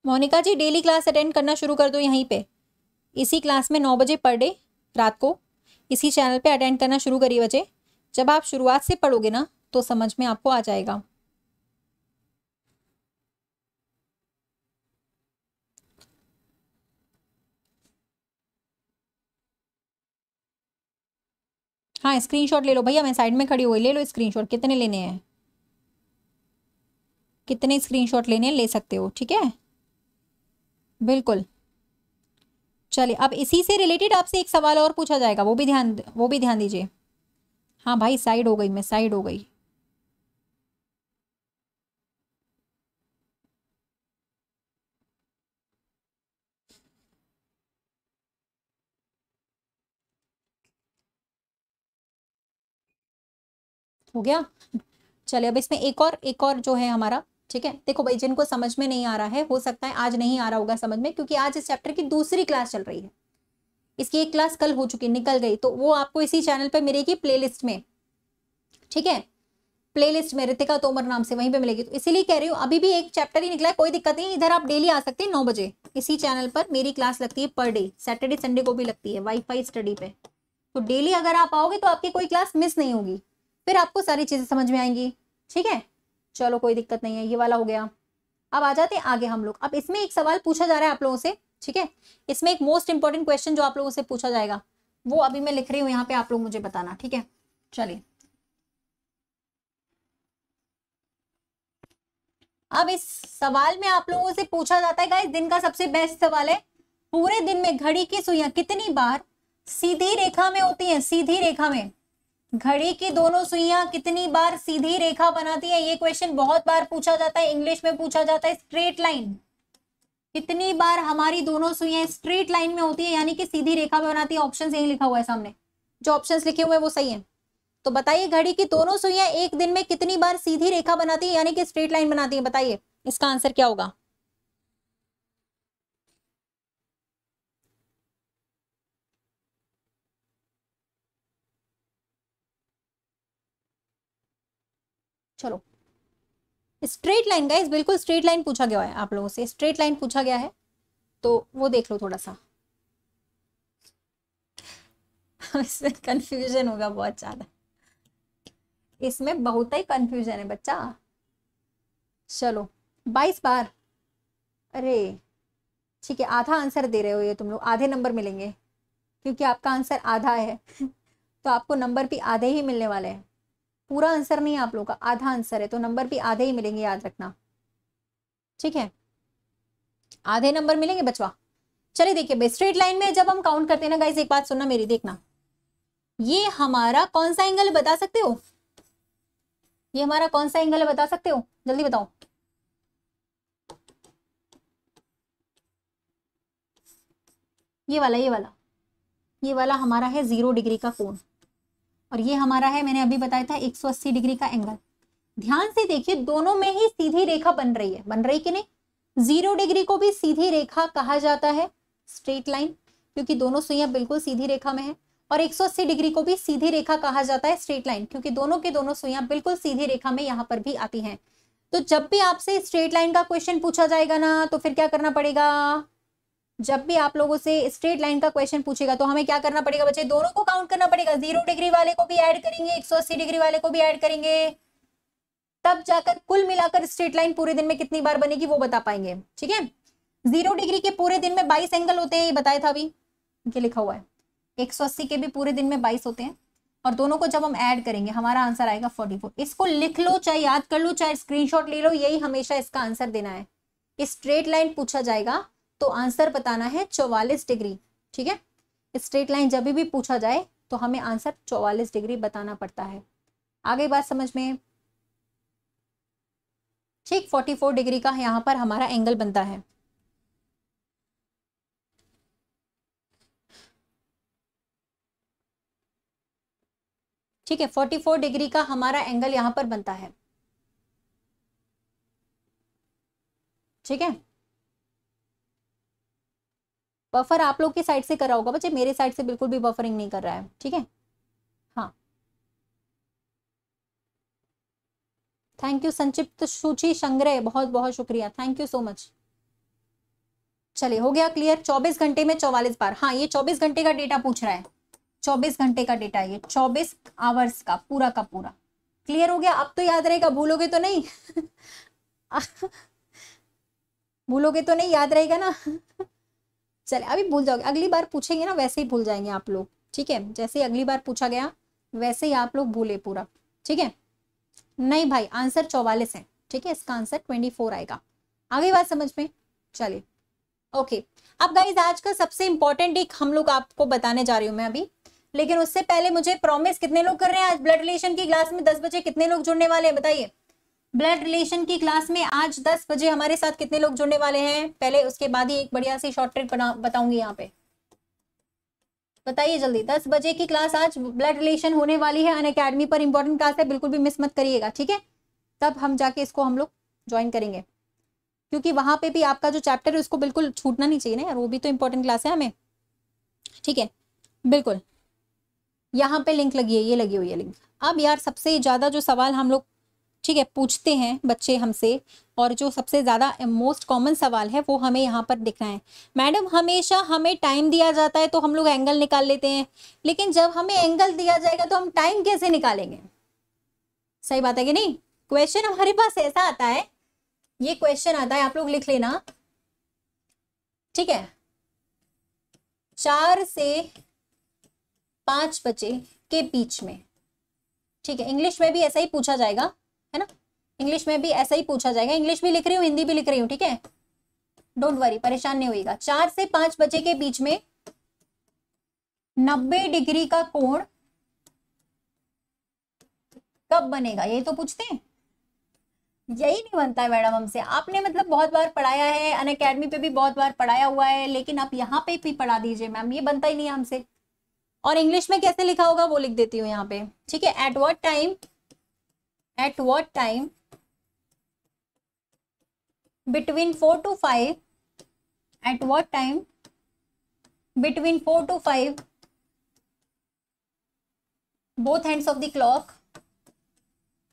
[SPEAKER 1] Monika ji daily class attend करना शुरू कर दो यहीं पे इसी क्लास में नौ बजे पर डे रात को इसी चैनल पे अटेंड करना शुरू करिए बजे जब आप शुरुआत से पढ़ोगे ना तो समझ में आपको आ जाएगा हाँ शॉट ले लो भैया मैं साइड में खड़ी हुई ले लो शॉट कितने लेने हैं कितने स्क्रीनशॉट लेने हैं ले सकते हो ठीक है बिल्कुल चलिए अब इसी से रिलेटेड आपसे एक सवाल और पूछा जाएगा वो भी ध्यान वो भी ध्यान दीजिए हाँ भाई साइड हो गई मैं साइड हो गई हो गया चलिए अब इसमें एक और एक और जो है हमारा ठीक है देखो भाई जिनको समझ में नहीं आ रहा है हो सकता है आज नहीं आ रहा होगा समझ में क्योंकि आज इस चैप्टर की दूसरी क्लास चल रही है इसकी एक क्लास कल हो चुकी निकल गई तो वो आपको इसी चैनल पर मिलेगी लिस्ट में ठीक है लिस्ट में रितिका तोमर नाम से वहीं पर मिलेगी तो इसीलिए कह रही हूँ अभी भी एक चैप्टर ही निकला है कोई दिक्कत नहीं इधर आप डेली आ सकते हैं नौ बजे इसी चैनल पर मेरी क्लास लगती है पर डे सैटरडे संडे को भी लगती है वाईफाई स्टडी पे तो डेली अगर आप आओगे तो आपकी कोई क्लास मिस नहीं होगी फिर आपको सारी चीज़ें समझ में आएंगी ठीक है चलो कोई दिक्कत नहीं है ये वाला हो गया अब आ जाते हैं आगे हम लोग अब इसमें एक सवाल पूछा जा रहा है आप लोगों से ठीक है इसमें एक मोस्ट इंपॉर्टेंट क्वेश्चन जो आप लोगों से पूछा जाएगा वो अभी मैं लिख रही हूँ यहाँ पे आप लोग मुझे बताना ठीक है चलिए अब इस सवाल में आप लोगों से पूछा जाता है इस दिन का सबसे बेस्ट सवाल है पूरे दिन में घड़ी की सुइया कितनी बार सीधी रेखा में होती है सीधी रेखा में घड़ी की दोनों सुइयां कितनी बार सीधी रेखा बनाती है ये क्वेश्चन बहुत बार पूछा जाता है इंग्लिश में पूछा जाता है स्ट्रेट लाइन कितनी बार हमारी दोनों सुइयां स्ट्रेट लाइन में होती है यानी कि सीधी रेखा बनाती है ऑप्शन यही लिखा हुआ है सामने जो ऑप्शन लिखे हुए हैं वो सही है तो बताइए घड़ी की दोनों सुइयां एक दिन में कितनी बार सीधी रेखा बनाती है यानी कि स्ट्रेट लाइन बनाती है बताइए इसका आंसर क्या होगा चलो स्ट्रेट लाइन गाइस बिल्कुल स्ट्रेट लाइन पूछा गया है आप लोगों से स्ट्रेट लाइन पूछा गया है तो वो देख लो थोड़ा सा इसमें कंफ्यूजन होगा बहुत ज्यादा इसमें बहुत ही कंफ्यूजन है बच्चा चलो बाईस बार अरे ठीक है आधा आंसर दे रहे हो ये तुम लोग आधे नंबर मिलेंगे क्योंकि आपका आंसर आधा है तो आपको नंबर भी आधे ही मिलने वाले हैं पूरा आंसर नहीं है आप लोग का आधा आंसर है तो नंबर भी आधे ही मिलेंगे याद रखना ठीक है आधे नंबर मिलेंगे बचवा चलिए देखिए भाई स्ट्रेट लाइन में जब हम काउंट करते हैं ना गाइज एक बात सुनना मेरी देखना ये हमारा कौन सा एंगल बता सकते हो ये हमारा कौन सा एंगल बता सकते हो जल्दी बताओ ये वाला ये वाला ये वाला हमारा है जीरो डिग्री का कोण और ये हमारा है मैंने अभी बताया था 180 डिग्री का एंगल ध्यान से देखिए दोनों में ही सीधी रेखा बन रही है बन रही कि नहीं जीरो डिग्री को भी सीधी रेखा कहा जाता है स्ट्रेट लाइन क्योंकि दोनों सुइया बिल्कुल सीधी रेखा में है और 180 डिग्री को भी सीधी रेखा कहा जाता है स्ट्रेट लाइन क्योंकि दोनों के दोनों सुइया बिल्कुल सीधी रेखा में यहाँ पर भी आती हैं तो जब भी आपसे स्ट्रेट लाइन का क्वेश्चन पूछा जाएगा ना तो फिर क्या करना पड़ेगा जब भी आप लोगों से स्ट्रेट लाइन का क्वेश्चन पूछेगा तो हमें क्या करना पड़ेगा बच्चे दोनों को काउंट करना पड़ेगा जीरो डिग्री वाले को भी ऐड करेंगे एक सौ अस्सी डिग्री वाले को भी ऐड करेंगे तब जाकर कुल मिलाकर स्ट्रेट लाइन पूरे दिन में कितनी बार बनेगी वो बता पाएंगे ठीक है जीरो डिग्री के पूरे दिन में बाईस एंगल होते हैं ये बताया था अभी ये लिखा हुआ है एक सौ अस्सी के भी पूरे दिन में बाईस होते हैं और दोनों को जब हम ऐड करेंगे हमारा आंसर आएगा फोर्टी फोर इसको लिख लो चाहे याद कर लो चाहे स्क्रीनशॉट ले लो यही हमेशा इसका आंसर देना है स्ट्रेट लाइन पूछा जाएगा तो आंसर बताना है चौवालीस डिग्री ठीक है स्ट्रेट लाइन जब भी पूछा जाए तो हमें आंसर चौवालीस डिग्री बताना पड़ता है आगे बात समझ में ठीक 44 डिग्री का यहां पर हमारा एंगल बनता है ठीक है 44 डिग्री का हमारा एंगल यहां पर बनता है ठीक है बफर आप लोग की साइड से कर रहा होगा बच्चे मेरे साइड से बिल्कुल भी बफरिंग नहीं कर रहा है ठीक है हाँ थैंक यू संक्षिप्त सूची संग्रह बहुत बहुत शुक्रिया थैंक यू सो मच चलिए हो गया क्लियर 24 घंटे में 44 बार हाँ ये 24 घंटे का डेटा पूछ रहा है 24 घंटे का डेटा ये 24 आवर्स का पूरा का पूरा क्लियर हो गया अब तो याद रहेगा भूलोगे तो नहीं भूलोगे तो नहीं याद रहेगा ना चले अभी भूल जाओगे अगली बार पूछेंगे ना वैसे ही भूल जाएंगे आप लोग ठीक है जैसे ही अगली बार पूछा गया वैसे ही आप लोग भूले पूरा ठीक है नहीं भाई आंसर चौवालिस है ठीक है इसका आंसर ट्वेंटी फोर आएगा आगे बात समझ में चलिए ओके अब गाइज आज का सबसे इंपॉर्टेंट एक हम लोग आपको बताने जा रही हूँ मैं अभी लेकिन उससे पहले मुझे प्रॉमिस कितने लोग कर रहे हैं आज ब्लड रिलेशन की क्लास में दस बजे कितने लोग जुड़ने वाले हैं बताइए ब्लड रिलेशन की क्लास में आज 10 बजे हमारे साथ कितने लोग जुड़ने वाले हैं पहले उसके बाद ही एक बढ़िया सी शॉर्ट ट्रिक बताऊंगी यहाँ पे बताइए जल्दी 10 बजे की क्लास आज ब्लड रिलेशन होने वाली है अन अकेडमी पर इंपॉर्टेंट क्लास है बिल्कुल भी मिस मत करिएगा ठीक है तब हम जाके इसको हम लोग ज्वाइन करेंगे क्योंकि वहां पे भी आपका जो चैप्टर है उसको बिल्कुल छूटना नहीं चाहिए ना यार वो भी तो इम्पोर्टेंट क्लास है हमें ठीक है बिल्कुल यहाँ पे लिंक लगी है ये लगी हुई है लिंक अब यार सबसे ज्यादा जो सवाल हम लोग ठीक है पूछते हैं बच्चे हमसे और जो सबसे ज़्यादा मोस्ट कॉमन सवाल है वो हमें यहाँ पर दिख रहा है मैडम हमेशा हमें टाइम दिया जाता है तो हम लोग एंगल निकाल लेते हैं लेकिन जब हमें एंगल दिया जाएगा तो हम टाइम कैसे निकालेंगे सही बात है कि नहीं क्वेश्चन हमारे पास ऐसा आता है ये क्वेश्चन आता है आप लोग लिख लेना ठीक है चार से पांच बजे के बीच में ठीक है इंग्लिश में भी ऐसा ही पूछा जाएगा है ना इंग्लिश में भी ऐसा ही पूछा जाएगा इंग्लिश भी लिख रही हूँ हिंदी भी लिख रही हूँ ठीक है डोंट वरी परेशान नहीं होगा चार से पांच बजे के बीच में नब्बे डिग्री का कोण कब बनेगा यही तो पूछते हैं यही नहीं बनता है मैडम हमसे आपने मतलब बहुत बार पढ़ाया है अन अकेडमी पे भी बहुत बार पढ़ाया हुआ है लेकिन आप यहाँ पे भी पढ़ा दीजिए मैम ये बनता ही नहीं है हमसे और इंग्लिश में कैसे लिखा होगा वो लिख देती हूँ यहाँ पे ठीक है at what time at what time between 4 to 5 at what time between 4 to 5 both hands of the clock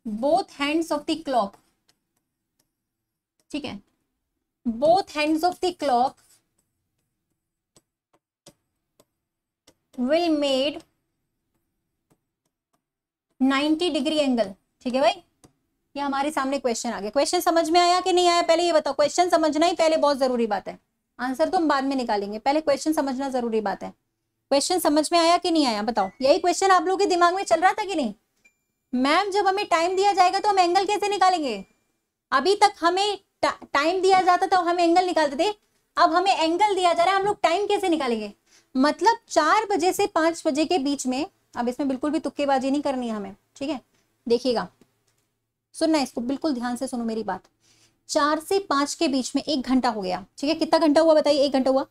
[SPEAKER 1] both hands of the clock ठीक है both hands of the clock will made 90 degree angle ठीक है भाई ये हमारे सामने question आ गया question समझ में आया कि नहीं आया पहले ये बताओ क्वेश्चन समझना ही पहले बहुत जरूरी बात है आंसर तो हम बाद में निकालेंगे पहले क्वेश्चन समझना जरूरी बात है क्वेश्चन समझ में आया कि नहीं आया बताओ यही क्वेश्चन आप लोगों के दिमाग में चल रहा था कि नहीं मैम जब हमें टाइम दिया जाएगा तो हम एंगल कैसे निकालेंगे अभी तक हमें टाइम दिया जाता था हम एंगल निकालते थे अब हमें एंगल दिया जा रहा है हम लोग टाइम कैसे निकालेंगे मतलब चार बजे से पांच बजे के बीच में अब इसमें बिल्कुल भी तुक्केबाजी नहीं करनी है हमें ठीक है देखिएगा सुनना इसको बिल्कुल ध्यान से सुनो मेरी बात चार से पांच के बीच में एक घंटा हो गया ठीक है कितना घंटा हुआ बताइए एक घंटा हुआ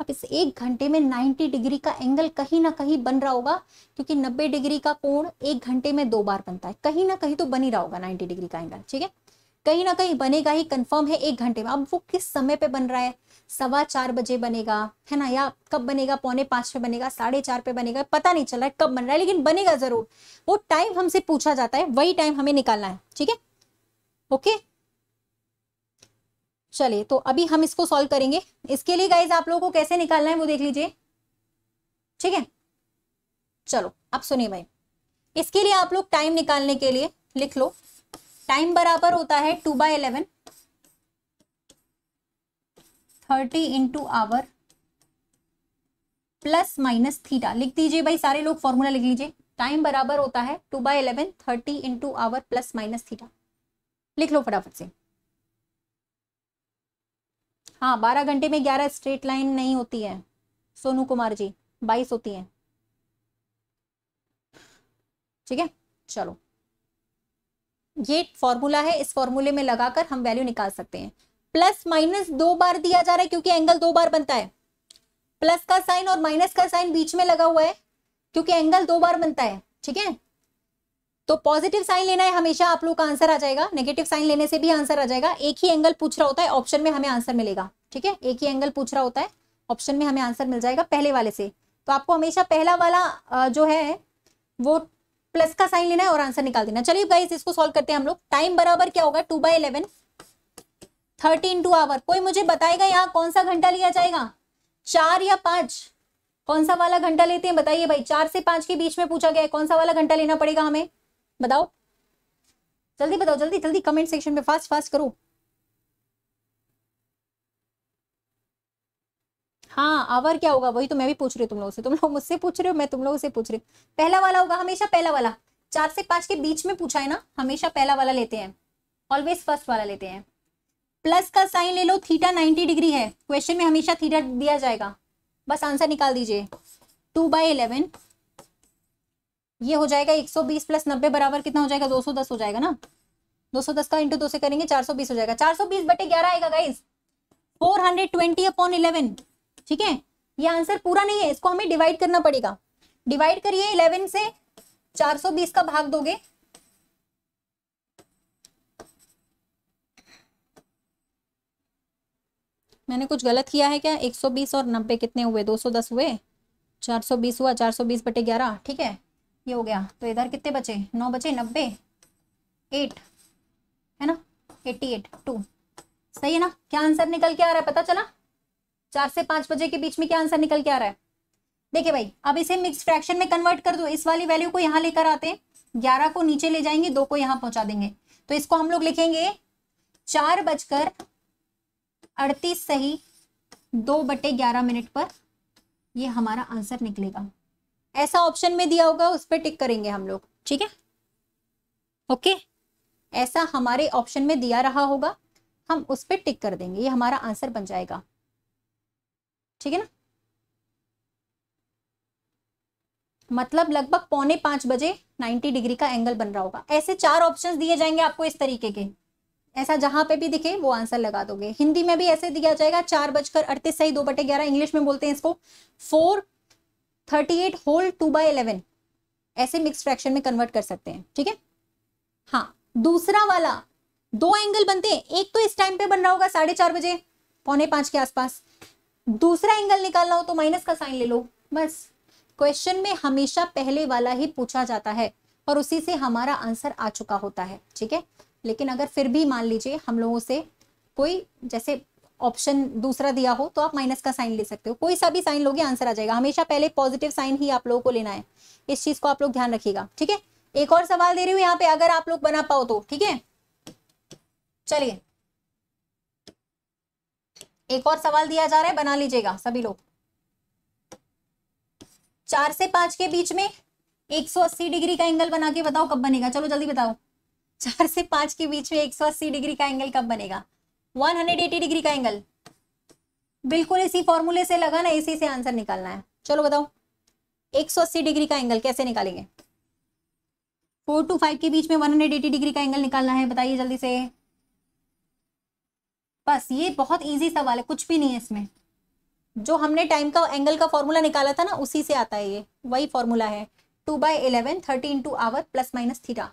[SPEAKER 1] अब इस एक घंटे में 90 डिग्री का एंगल कहीं ना कहीं बन रहा होगा क्योंकि 90 डिग्री का कोण एक घंटे में दो बार बनता है कहीं ना कहीं तो बन ही रहा होगा 90 डिग्री का एंगल ठीक है कहीं ना कहीं बनेगा ही कंफर्म है एक घंटे में अब वो किस समय पे बन रहा है सवा चार बजे बनेगा है ना या कब बनेगा पौने पांच पे बनेगा साढ़े चार पे बनेगा पता नहीं चल रहा है कब बन रहा है लेकिन बनेगा जरूर वो टाइम हमसे पूछा जाता है वही टाइम हमें निकालना है ठीक है ओके चलिए तो अभी हम इसको सॉल्व करेंगे इसके लिए गाइज आप लोगों को कैसे निकालना है वो देख लीजिए ठीक है चलो अब सुनिए भाई इसके लिए आप लोग टाइम निकालने के लिए लिख लो टाइम बराबर होता है two by eleven thirty into hour plus minus theta लिख दीजिए भाई सारे लोग फॉर्मूला लिख लीजिए टाइम बराबर होता है two by eleven thirty into hour plus minus theta लिख लो फटाफट से हाँ बारह घंटे में ग्यारह स्ट्रेट लाइन नहीं होती है सोनू कुमार जी बाईस होती है ठीक है चलो ये फॉर्मूला है इस फॉर्मूले में लगाकर हम वैल्यू निकाल सकते हैं प्लस माइनस दो बार दिया जा रहा है क्योंकि एंगल दो बार बनता है प्लस का साइन और माइनस का साइन बीच में लगा हुआ है क्योंकि एंगल दो बार बनता है ठीक है तो पॉजिटिव साइन लेना है हमेशा आप लोग का आंसर आ जाएगा नेगेटिव साइन लेने से भी आंसर आ जाएगा एक ही एंगल पूछ रहा होता है ऑप्शन में हमें आंसर मिलेगा ठीक है एक ही एंगल पूछ रहा होता है ऑप्शन में हमें आंसर मिल जाएगा पहले वाले से तो आपको हमेशा पहला वाला जो है वो प्लस का साइन लेना है और आंसर निकाल देना चलिए गाइस इसको सॉल्व करते हैं हम लोग टाइम बराबर क्या होगा two by eleven thirty into hour कोई मुझे बताएगा यहाँ कौन सा घंटा लिया जाएगा चार या पांच कौन सा वाला घंटा लेते हैं बताइए भाई चार से पांच के बीच में पूछा गया है कौन सा वाला घंटा लेना पड़ेगा हमें बताओ जल्दी बताओ जल्दी जल्दी कमेंट सेक्शन में फास्ट फास्ट करो हाँ आवर क्या होगा वही तो मैं भी पूछ रही हूँ तुम लोगों से तुम लोग मुझसे पूछ रहे हो मैं तुम लोगों से पूछ रही हूँ पहला वाला होगा हमेशा पहला वाला चार से पांच के बीच में पूछा है ना हमेशा पहला वाला लेते हैं ऑलवेज फर्स्ट वाला लेते हैं प्लस का साइन ले लो थीटा 90 डिग्री है क्वेश्चन में हमेशा थीटा दिया जाएगा बस आंसर निकाल दीजिए टू बाई इलेवन ये हो जाएगा 120 प्लस 90 बराबर कितना हो जाएगा 210 हो जाएगा ना 210 का इंटू दो से करेंगे 420 हो जाएगा 420 बटे ग्यारह आएगा गाइस 420 अपॉन इलेवन ठीक है ये आंसर पूरा नहीं है इसको हमें डिवाइड करना पड़ेगा डिवाइड करिए इलेवन से 420 का भाग दोगे मैंने कुछ गलत किया है क्या 120 और 90 कितने हुए 210 हुए 420 हुआ 420 सौ बीस बटे ग्यारह ठीक है ये हो गया तो इधर कितने बचे नौ बचे नब्बे एट है ना 88 एट सही है ना क्या आंसर निकल के आ रहा है पता चला चार से पांच बजे के बीच में क्या आंसर निकल के आ रहा है देखिए भाई अब इसे मिक्स फ्रैक्शन में कन्वर्ट कर दो इस वाली वैल्यू को यहाँ लेकर आते हैं ग्यारह को नीचे ले जाएंगे दो को यहाँ पहुंचा देंगे तो इसको हम लोग लिखेंगे चार बजकर अड़तीस सही दो बटे ग्यारह मिनट पर ये हमारा आंसर निकलेगा ऐसा ऑप्शन में दिया होगा उस पर टिक करेंगे हम लोग ठीक है ओके ऐसा हमारे ऑप्शन में दिया रहा होगा हम उस पर टिक कर देंगे ये हमारा आंसर बन जाएगा ठीक है ना मतलब लगभग पौने पांच बजे 90 डिग्री का एंगल बन रहा होगा ऐसे चार ऑप्शंस दिए जाएंगे आपको इस तरीके के ऐसा जहां पे भी दिखे वो आंसर लगा दोगे हिंदी में भी ऐसे दिया जाएगा चार बजकर अड़तीस सही दो बटे ग्यारह इंग्लिश में बोलते हैं इसको four thirty eight whole two by eleven ऐसे मिक्स फ्रैक्शन में कन्वर्ट कर सकते हैं ठीक है हाँ दूसरा वाला दो एंगल बनते हैं एक तो इस टाइम पे बन रहा होगा साढ़े चार बजे पौने पांच के आसपास दूसरा एंगल निकालना हो तो माइनस का साइन ले लो बस क्वेश्चन में हमेशा पहले वाला ही पूछा जाता है और उसी से हमारा आंसर आ चुका होता है ठीक है लेकिन अगर फिर भी मान लीजिए हम लोगों से कोई जैसे ऑप्शन दूसरा दिया हो तो आप माइनस का साइन ले सकते हो कोई सा भी साइन लोगे आंसर आ जाएगा हमेशा पहले पॉजिटिव साइन ही आप लोगों को लेना है इस चीज को आप लोग ध्यान रखिएगा ठीक है एक और सवाल दे रही हूँ यहाँ पे अगर आप लोग बना पाओ तो ठीक है चलिए एक और सवाल दिया जा रहा है बना लीजिएगा सभी लोग चार से पांच के बीच में 180 डिग्री का एंगल बना के बताओ कब बनेगा चलो जल्दी बताओ चार से पांच के बीच में एक सौ अस्सी डिग्री का एंगल कब बनेगा वन हंड्रेड एटी डिग्री का एंगल बिल्कुल इसी फॉर्मूले से लगा ना इसी से आंसर निकालना है चलो बताओ एक सौ अस्सी डिग्री का एंगल कैसे निकालेंगे फोर टू फाइव के बीच में वन हंड्रेड एटी डिग्री का एंगल निकालना है बताइए जल्दी से बस ये बहुत इजी सवाल है कुछ भी नहीं है इसमें जो हमने टाइम का एंगल का फॉर्मूला निकाला था ना उसी से आता है ये वही फॉर्मूला है two by eleven thirty into hour plus minus theta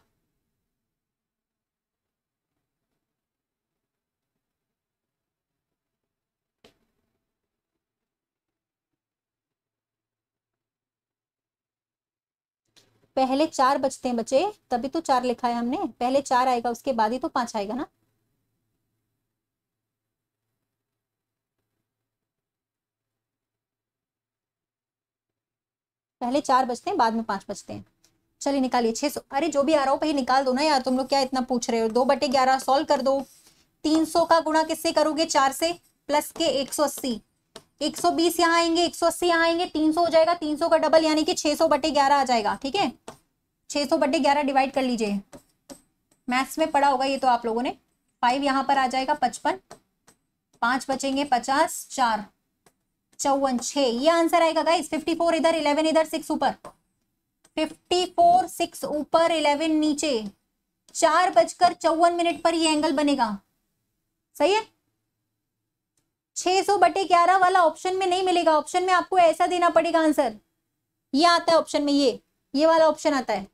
[SPEAKER 1] पहले चार बचते हैं बचे तभी तो चार लिखा है हमने पहले चार आएगा उसके बाद ही तो पांच आएगा ना पहले चार बचते हैं बाद में पांच बचते हैं चलिए निकालिए छह सौ अरे जो भी आ रहा हो भाई निकाल दो ना यार तुम लोग क्या इतना पूछ रहे हो दो बटे ग्यारह सोल्व कर दो तीन सौ का गुणा किससे करोगे चार से प्लस के एक सौ अस्सी 120 यहाँ आएंगे 180 यहाँ आएंगे 300 हो जाएगा 300 का डबल यानी कि 600 बटे ग्यारह आ जाएगा ठीक है 600 बटे ग्यारह डिवाइड कर लीजिए मैथ्स में पढ़ा होगा ये तो आप लोगों ने फाइव यहाँ पर आ जाएगा पचपन पांच बचेंगे पचास चार चौवन छः ये आंसर आएगा गाइस 54 इधर 11 इधर 6 ऊपर 54 सिक्स ऊपर 11 नीचे चार बजकर चौवन मिनट पर ये एंगल बनेगा सही है 600 बटे ग्यारह वाला ऑप्शन में नहीं मिलेगा ऑप्शन में आपको ऐसा देना पड़ेगा आंसर ये आता है ऑप्शन में ये ये वाला ऑप्शन आता है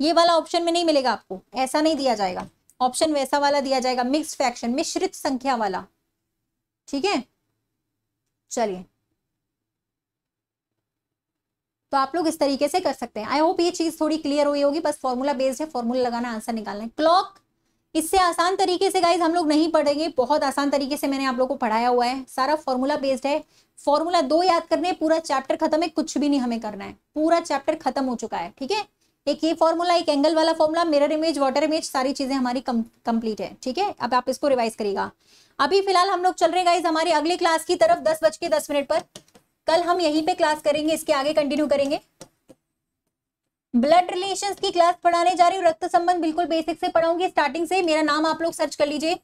[SPEAKER 1] ये वाला ऑप्शन में नहीं मिलेगा आपको ऐसा नहीं दिया जाएगा ऑप्शन वैसा वाला दिया जाएगा मिक्स फ्रैक्शन मिश्रित संख्या वाला ठीक है चलिए तो आप लोग इस तरीके से कर सकते हैं आई होप ये चीज थोड़ी क्लियर हुई होगी बस फॉर्मूला बेस्ड है फॉर्मूला लगाना आंसर निकालना है क्लॉक इससे आसान तरीके से गाइज हम लोग नहीं पढ़ेंगे बहुत आसान तरीके से मैंने आप लोग को पढ़ाया हुआ है सारा फॉर्मूला बेस्ड है फॉर्मूला दो याद करने पूरा चैप्टर खत्म है कुछ भी नहीं हमें करना है पूरा चैप्टर खत्म हो चुका है ठीक है एक ये फॉर्मूला एक एंगल वाला formula mirror image water image सारी चीजें हमारी कंप्लीट है ठीक है अब आप इसको रिवाइज करिएगा अभी फिलहाल हम लोग चल रहे गाइज हमारी अगली क्लास की तरफ दस बज के दस मिनट पर कल हम यहीं पे क्लास करेंगे इसके आगे कंटिन्यू करेंगे ब्लड रिलेशंस की क्लास पढ़ाने जा रही हूँ रक्त संबंध बिल्कुल बेसिक से पढ़ाऊंगी स्टार्टिंग से मेरा नाम आप लोग सर्च कर लीजिए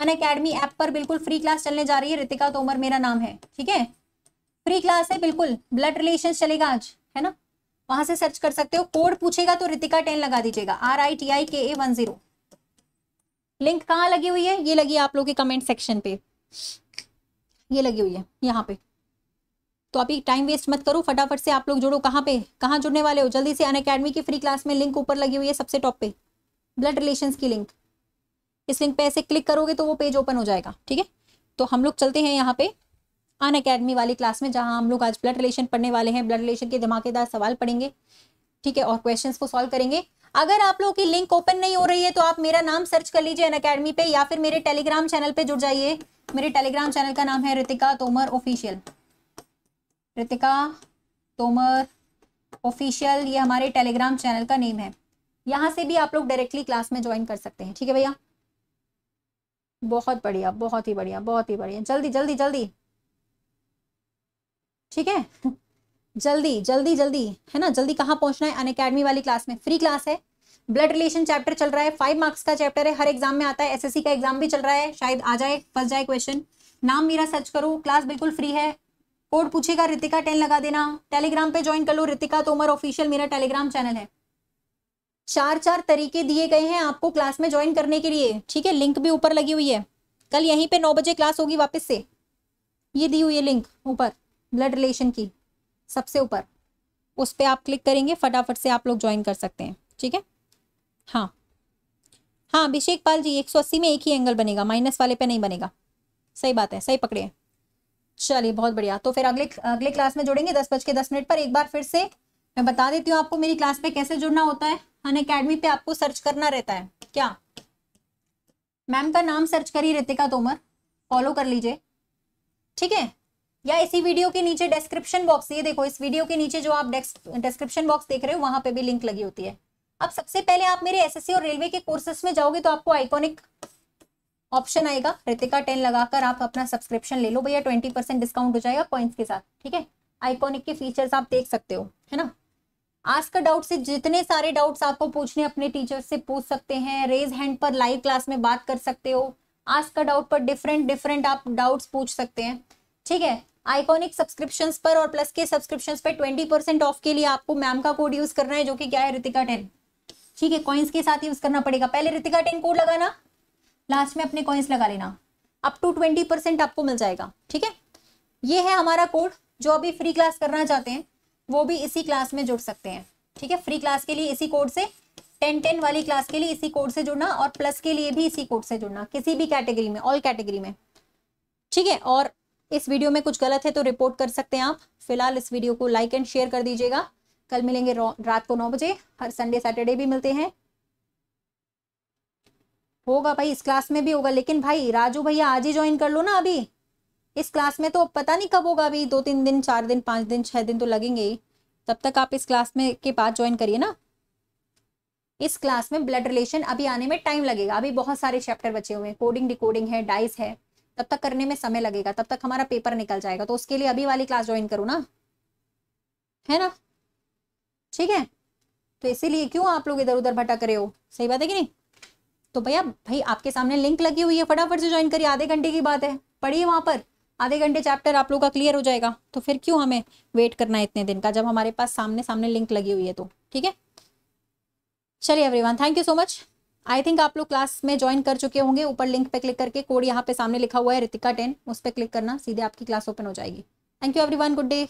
[SPEAKER 1] अन अकेडमी ऐप पर बिल्कुल फ्री क्लास चलने जा रही है रितिका तोमर मेरा नाम है ठीक है फ्री क्लास है बिल्कुल ब्लड रिलेशन चलेगा आज है ना वहां से सर्च कर सकते हो कोड पूछेगा तो रितिका टेन लगा दीजिएगा आर आई टी आई के ए वन जीरो लिंक कहाँ लगी हुई है ये लगी आप लोग के कमेंट सेक्शन पे ये लगी हुई है यहाँ पे तो अभी टाइम वेस्ट मत करो फटाफट से आप लोग जुड़ो कहाँ पे कहाँ जुड़ने वाले हो जल्दी से अन अकेडमी की फ्री क्लास में लिंक ऊपर लगी हुई है सबसे टॉप पे ब्लड रिलेशंस की लिंक इस लिंक पे ऐसे क्लिक करोगे तो वो पेज ओपन हो जाएगा ठीक है तो हम लोग चलते हैं यहाँ पे अन अकेडमी वाली क्लास में जहाँ हम लोग आज ब्लड रिलेशन पढ़ने वाले हैं ब्लड रिलेशन के धमाकेदार सवाल पढ़ेंगे ठीक है और क्वेश्चन को सॉल्व करेंगे अगर आप लोगों की लिंक ओपन नहीं हो रही है तो आप मेरा नाम सर्च कर लीजिए अन अकेडमी पे या फिर मेरे टेलीग्राम चैनल पे जुड़ जाइए मेरे टेलीग्राम चैनल का नाम है रितिका तोमर ऑफिशियल रितिका तोमर ऑफिशियल ये हमारे टेलीग्राम चैनल का नेम है यहाँ से भी आप लोग डायरेक्टली क्लास में ज्वाइन कर सकते हैं ठीक है भैया बहुत बढ़िया बहुत ही बढ़िया बहुत ही बढ़िया जल्दी जल्दी जल्दी ठीक है जल्दी जल्दी जल्दी है ना जल्दी कहाँ पहुंचना है अन अकेडमी वाली क्लास में फ्री क्लास है ब्लड रिलेशन चैप्टर चल रहा है फाइव मार्क्स का चैप्टर है हर एग्जाम में आता है एसएससी का एग्जाम भी चल रहा है शायद आ जाए फंस जाए क्वेश्चन नाम मेरा सर्च करो क्लास बिल्कुल फ्री है कोड पूछेगा रितिका टेन लगा देना टेलीग्राम पे ज्वाइन कर लो रितिका तोमर ऑफिशियल मेरा टेलीग्राम चैनल है चार चार तरीके दिए गए हैं आपको क्लास में ज्वाइन करने के लिए ठीक है लिंक भी ऊपर लगी हुई है कल यहीं पे नौ बजे क्लास होगी वापस से ये दी हुई है लिंक ऊपर ब्लड रिलेशन की सबसे ऊपर उस पर आप क्लिक करेंगे फटाफट से आप लोग ज्वाइन कर सकते हैं ठीक है हाँ हाँ अभिषेक पाल जी एक में एक ही एंगल बनेगा माइनस वाले पे नहीं बनेगा सही बात है सही पकड़े चलिए बहुत बढ़िया तो फिर अगले अगले क्लास में जुड़ेंगे दस बज के दस मिनट पर एक बार फिर से मैं बता देती हूँ आपको मेरी क्लास पे कैसे जुड़ना होता है अन अकेडमी पे आपको सर्च करना रहता है क्या मैम का नाम सर्च करिए रितिका तोमर फॉलो कर लीजिए ठीक है या इसी वीडियो के नीचे डिस्क्रिप्शन बॉक्स ये देखो इस वीडियो के नीचे जो आप डिस्क्रिप्शन बॉक्स देख रहे हो वहां पे भी लिंक लगी होती है अब सबसे पहले आप मेरे एसएससी और रेलवे के कोर्सेस में जाओगे तो आपको आइकॉनिक ऑप्शन आएगा रितिका टेन लगाकर आप अपना सब्सक्रिप्शन ले लो भैया ट्वेंटी परसेंट डिस्काउंट हो जाएगा पॉइंट्स के साथ ठीक है आइकॉनिक के फीचर्स आप देख सकते हो है ना आज का डाउट से जितने सारे डाउट्स आपको पूछने अपने टीचर से पूछ सकते हैं रेज हैंड पर लाइव क्लास में बात कर सकते हो आज का डाउट पर डिफरेंट डिफरेंट आप डाउट्स पूछ सकते हैं ठीक है आइकॉनिक सब्सक्रिप्शन पर और प्लस के सब्सक्रिप्शन पर ट्वेंटी परसेंट ऑफ के लिए आपको मैम का कोड यूज करना है जो कि क्या है रितिका टेन ठीक है कॉइन्स के साथ यूज करना पड़ेगा पहले रितिका टेन कोड लगाना लास्ट में अपने कॉइन्स लगा लेना अप टू ट्वेंटी परसेंट आपको मिल जाएगा ठीक है ये है हमारा कोड जो अभी फ्री क्लास करना चाहते हैं वो भी इसी क्लास में जुड़ सकते हैं ठीक है फ्री क्लास के लिए इसी कोड से टेन टेन वाली क्लास के लिए इसी कोड से जुड़ना और प्लस के लिए भी इसी कोड से जुड़ना किसी भी कैटेगरी में ऑल कैटेगरी में ठीक है और इस वीडियो में कुछ गलत है तो रिपोर्ट कर सकते हैं आप फिलहाल इस वीडियो को लाइक एंड शेयर कर दीजिएगा कल मिलेंगे रात को नौ बजे हर संडे सैटरडे भी मिलते हैं होगा भाई इस क्लास में भी होगा लेकिन भाई राजू भैया आज ही ज्वाइन कर लो ना अभी इस क्लास में तो पता नहीं कब होगा अभी दो तीन दिन चार दिन पाँच दिन छः दिन तो लगेंगे ही तब तक आप इस क्लास में के बाद ज्वाइन करिए ना इस क्लास में ब्लड रिलेशन अभी आने में टाइम लगेगा अभी बहुत सारे चैप्टर बचे हुए हैं कोडिंग डिकोडिंग है डाइस है तब तक करने में समय लगेगा तब तक हमारा पेपर निकल जाएगा तो उसके लिए अभी वाली क्लास ज्वाइन करो ना है ना ठीक है तो इसीलिए क्यों आप लोग इधर उधर भटक रहे हो सही बात है कि नहीं तो भैया भाई आपके सामने लिंक लगी हुई है फटाफट से ज्वाइन करिए आधे घंटे की बात है पढ़िए वहां पर आधे घंटे चैप्टर आप लोग का क्लियर हो जाएगा तो फिर क्यों हमें वेट करना है इतने दिन का जब हमारे पास सामने सामने लिंक लगी हुई है तो ठीक है चलिए everyone thank you so much I think आप लोग क्लास में ज्वाइन कर चुके होंगे ऊपर लिंक पे क्लिक करके कोड यहाँ पे सामने लिखा हुआ है रितिका टेन उस पर क्लिक करना सीधे आपकी क्लास ओपन हो जाएगी thank you every good day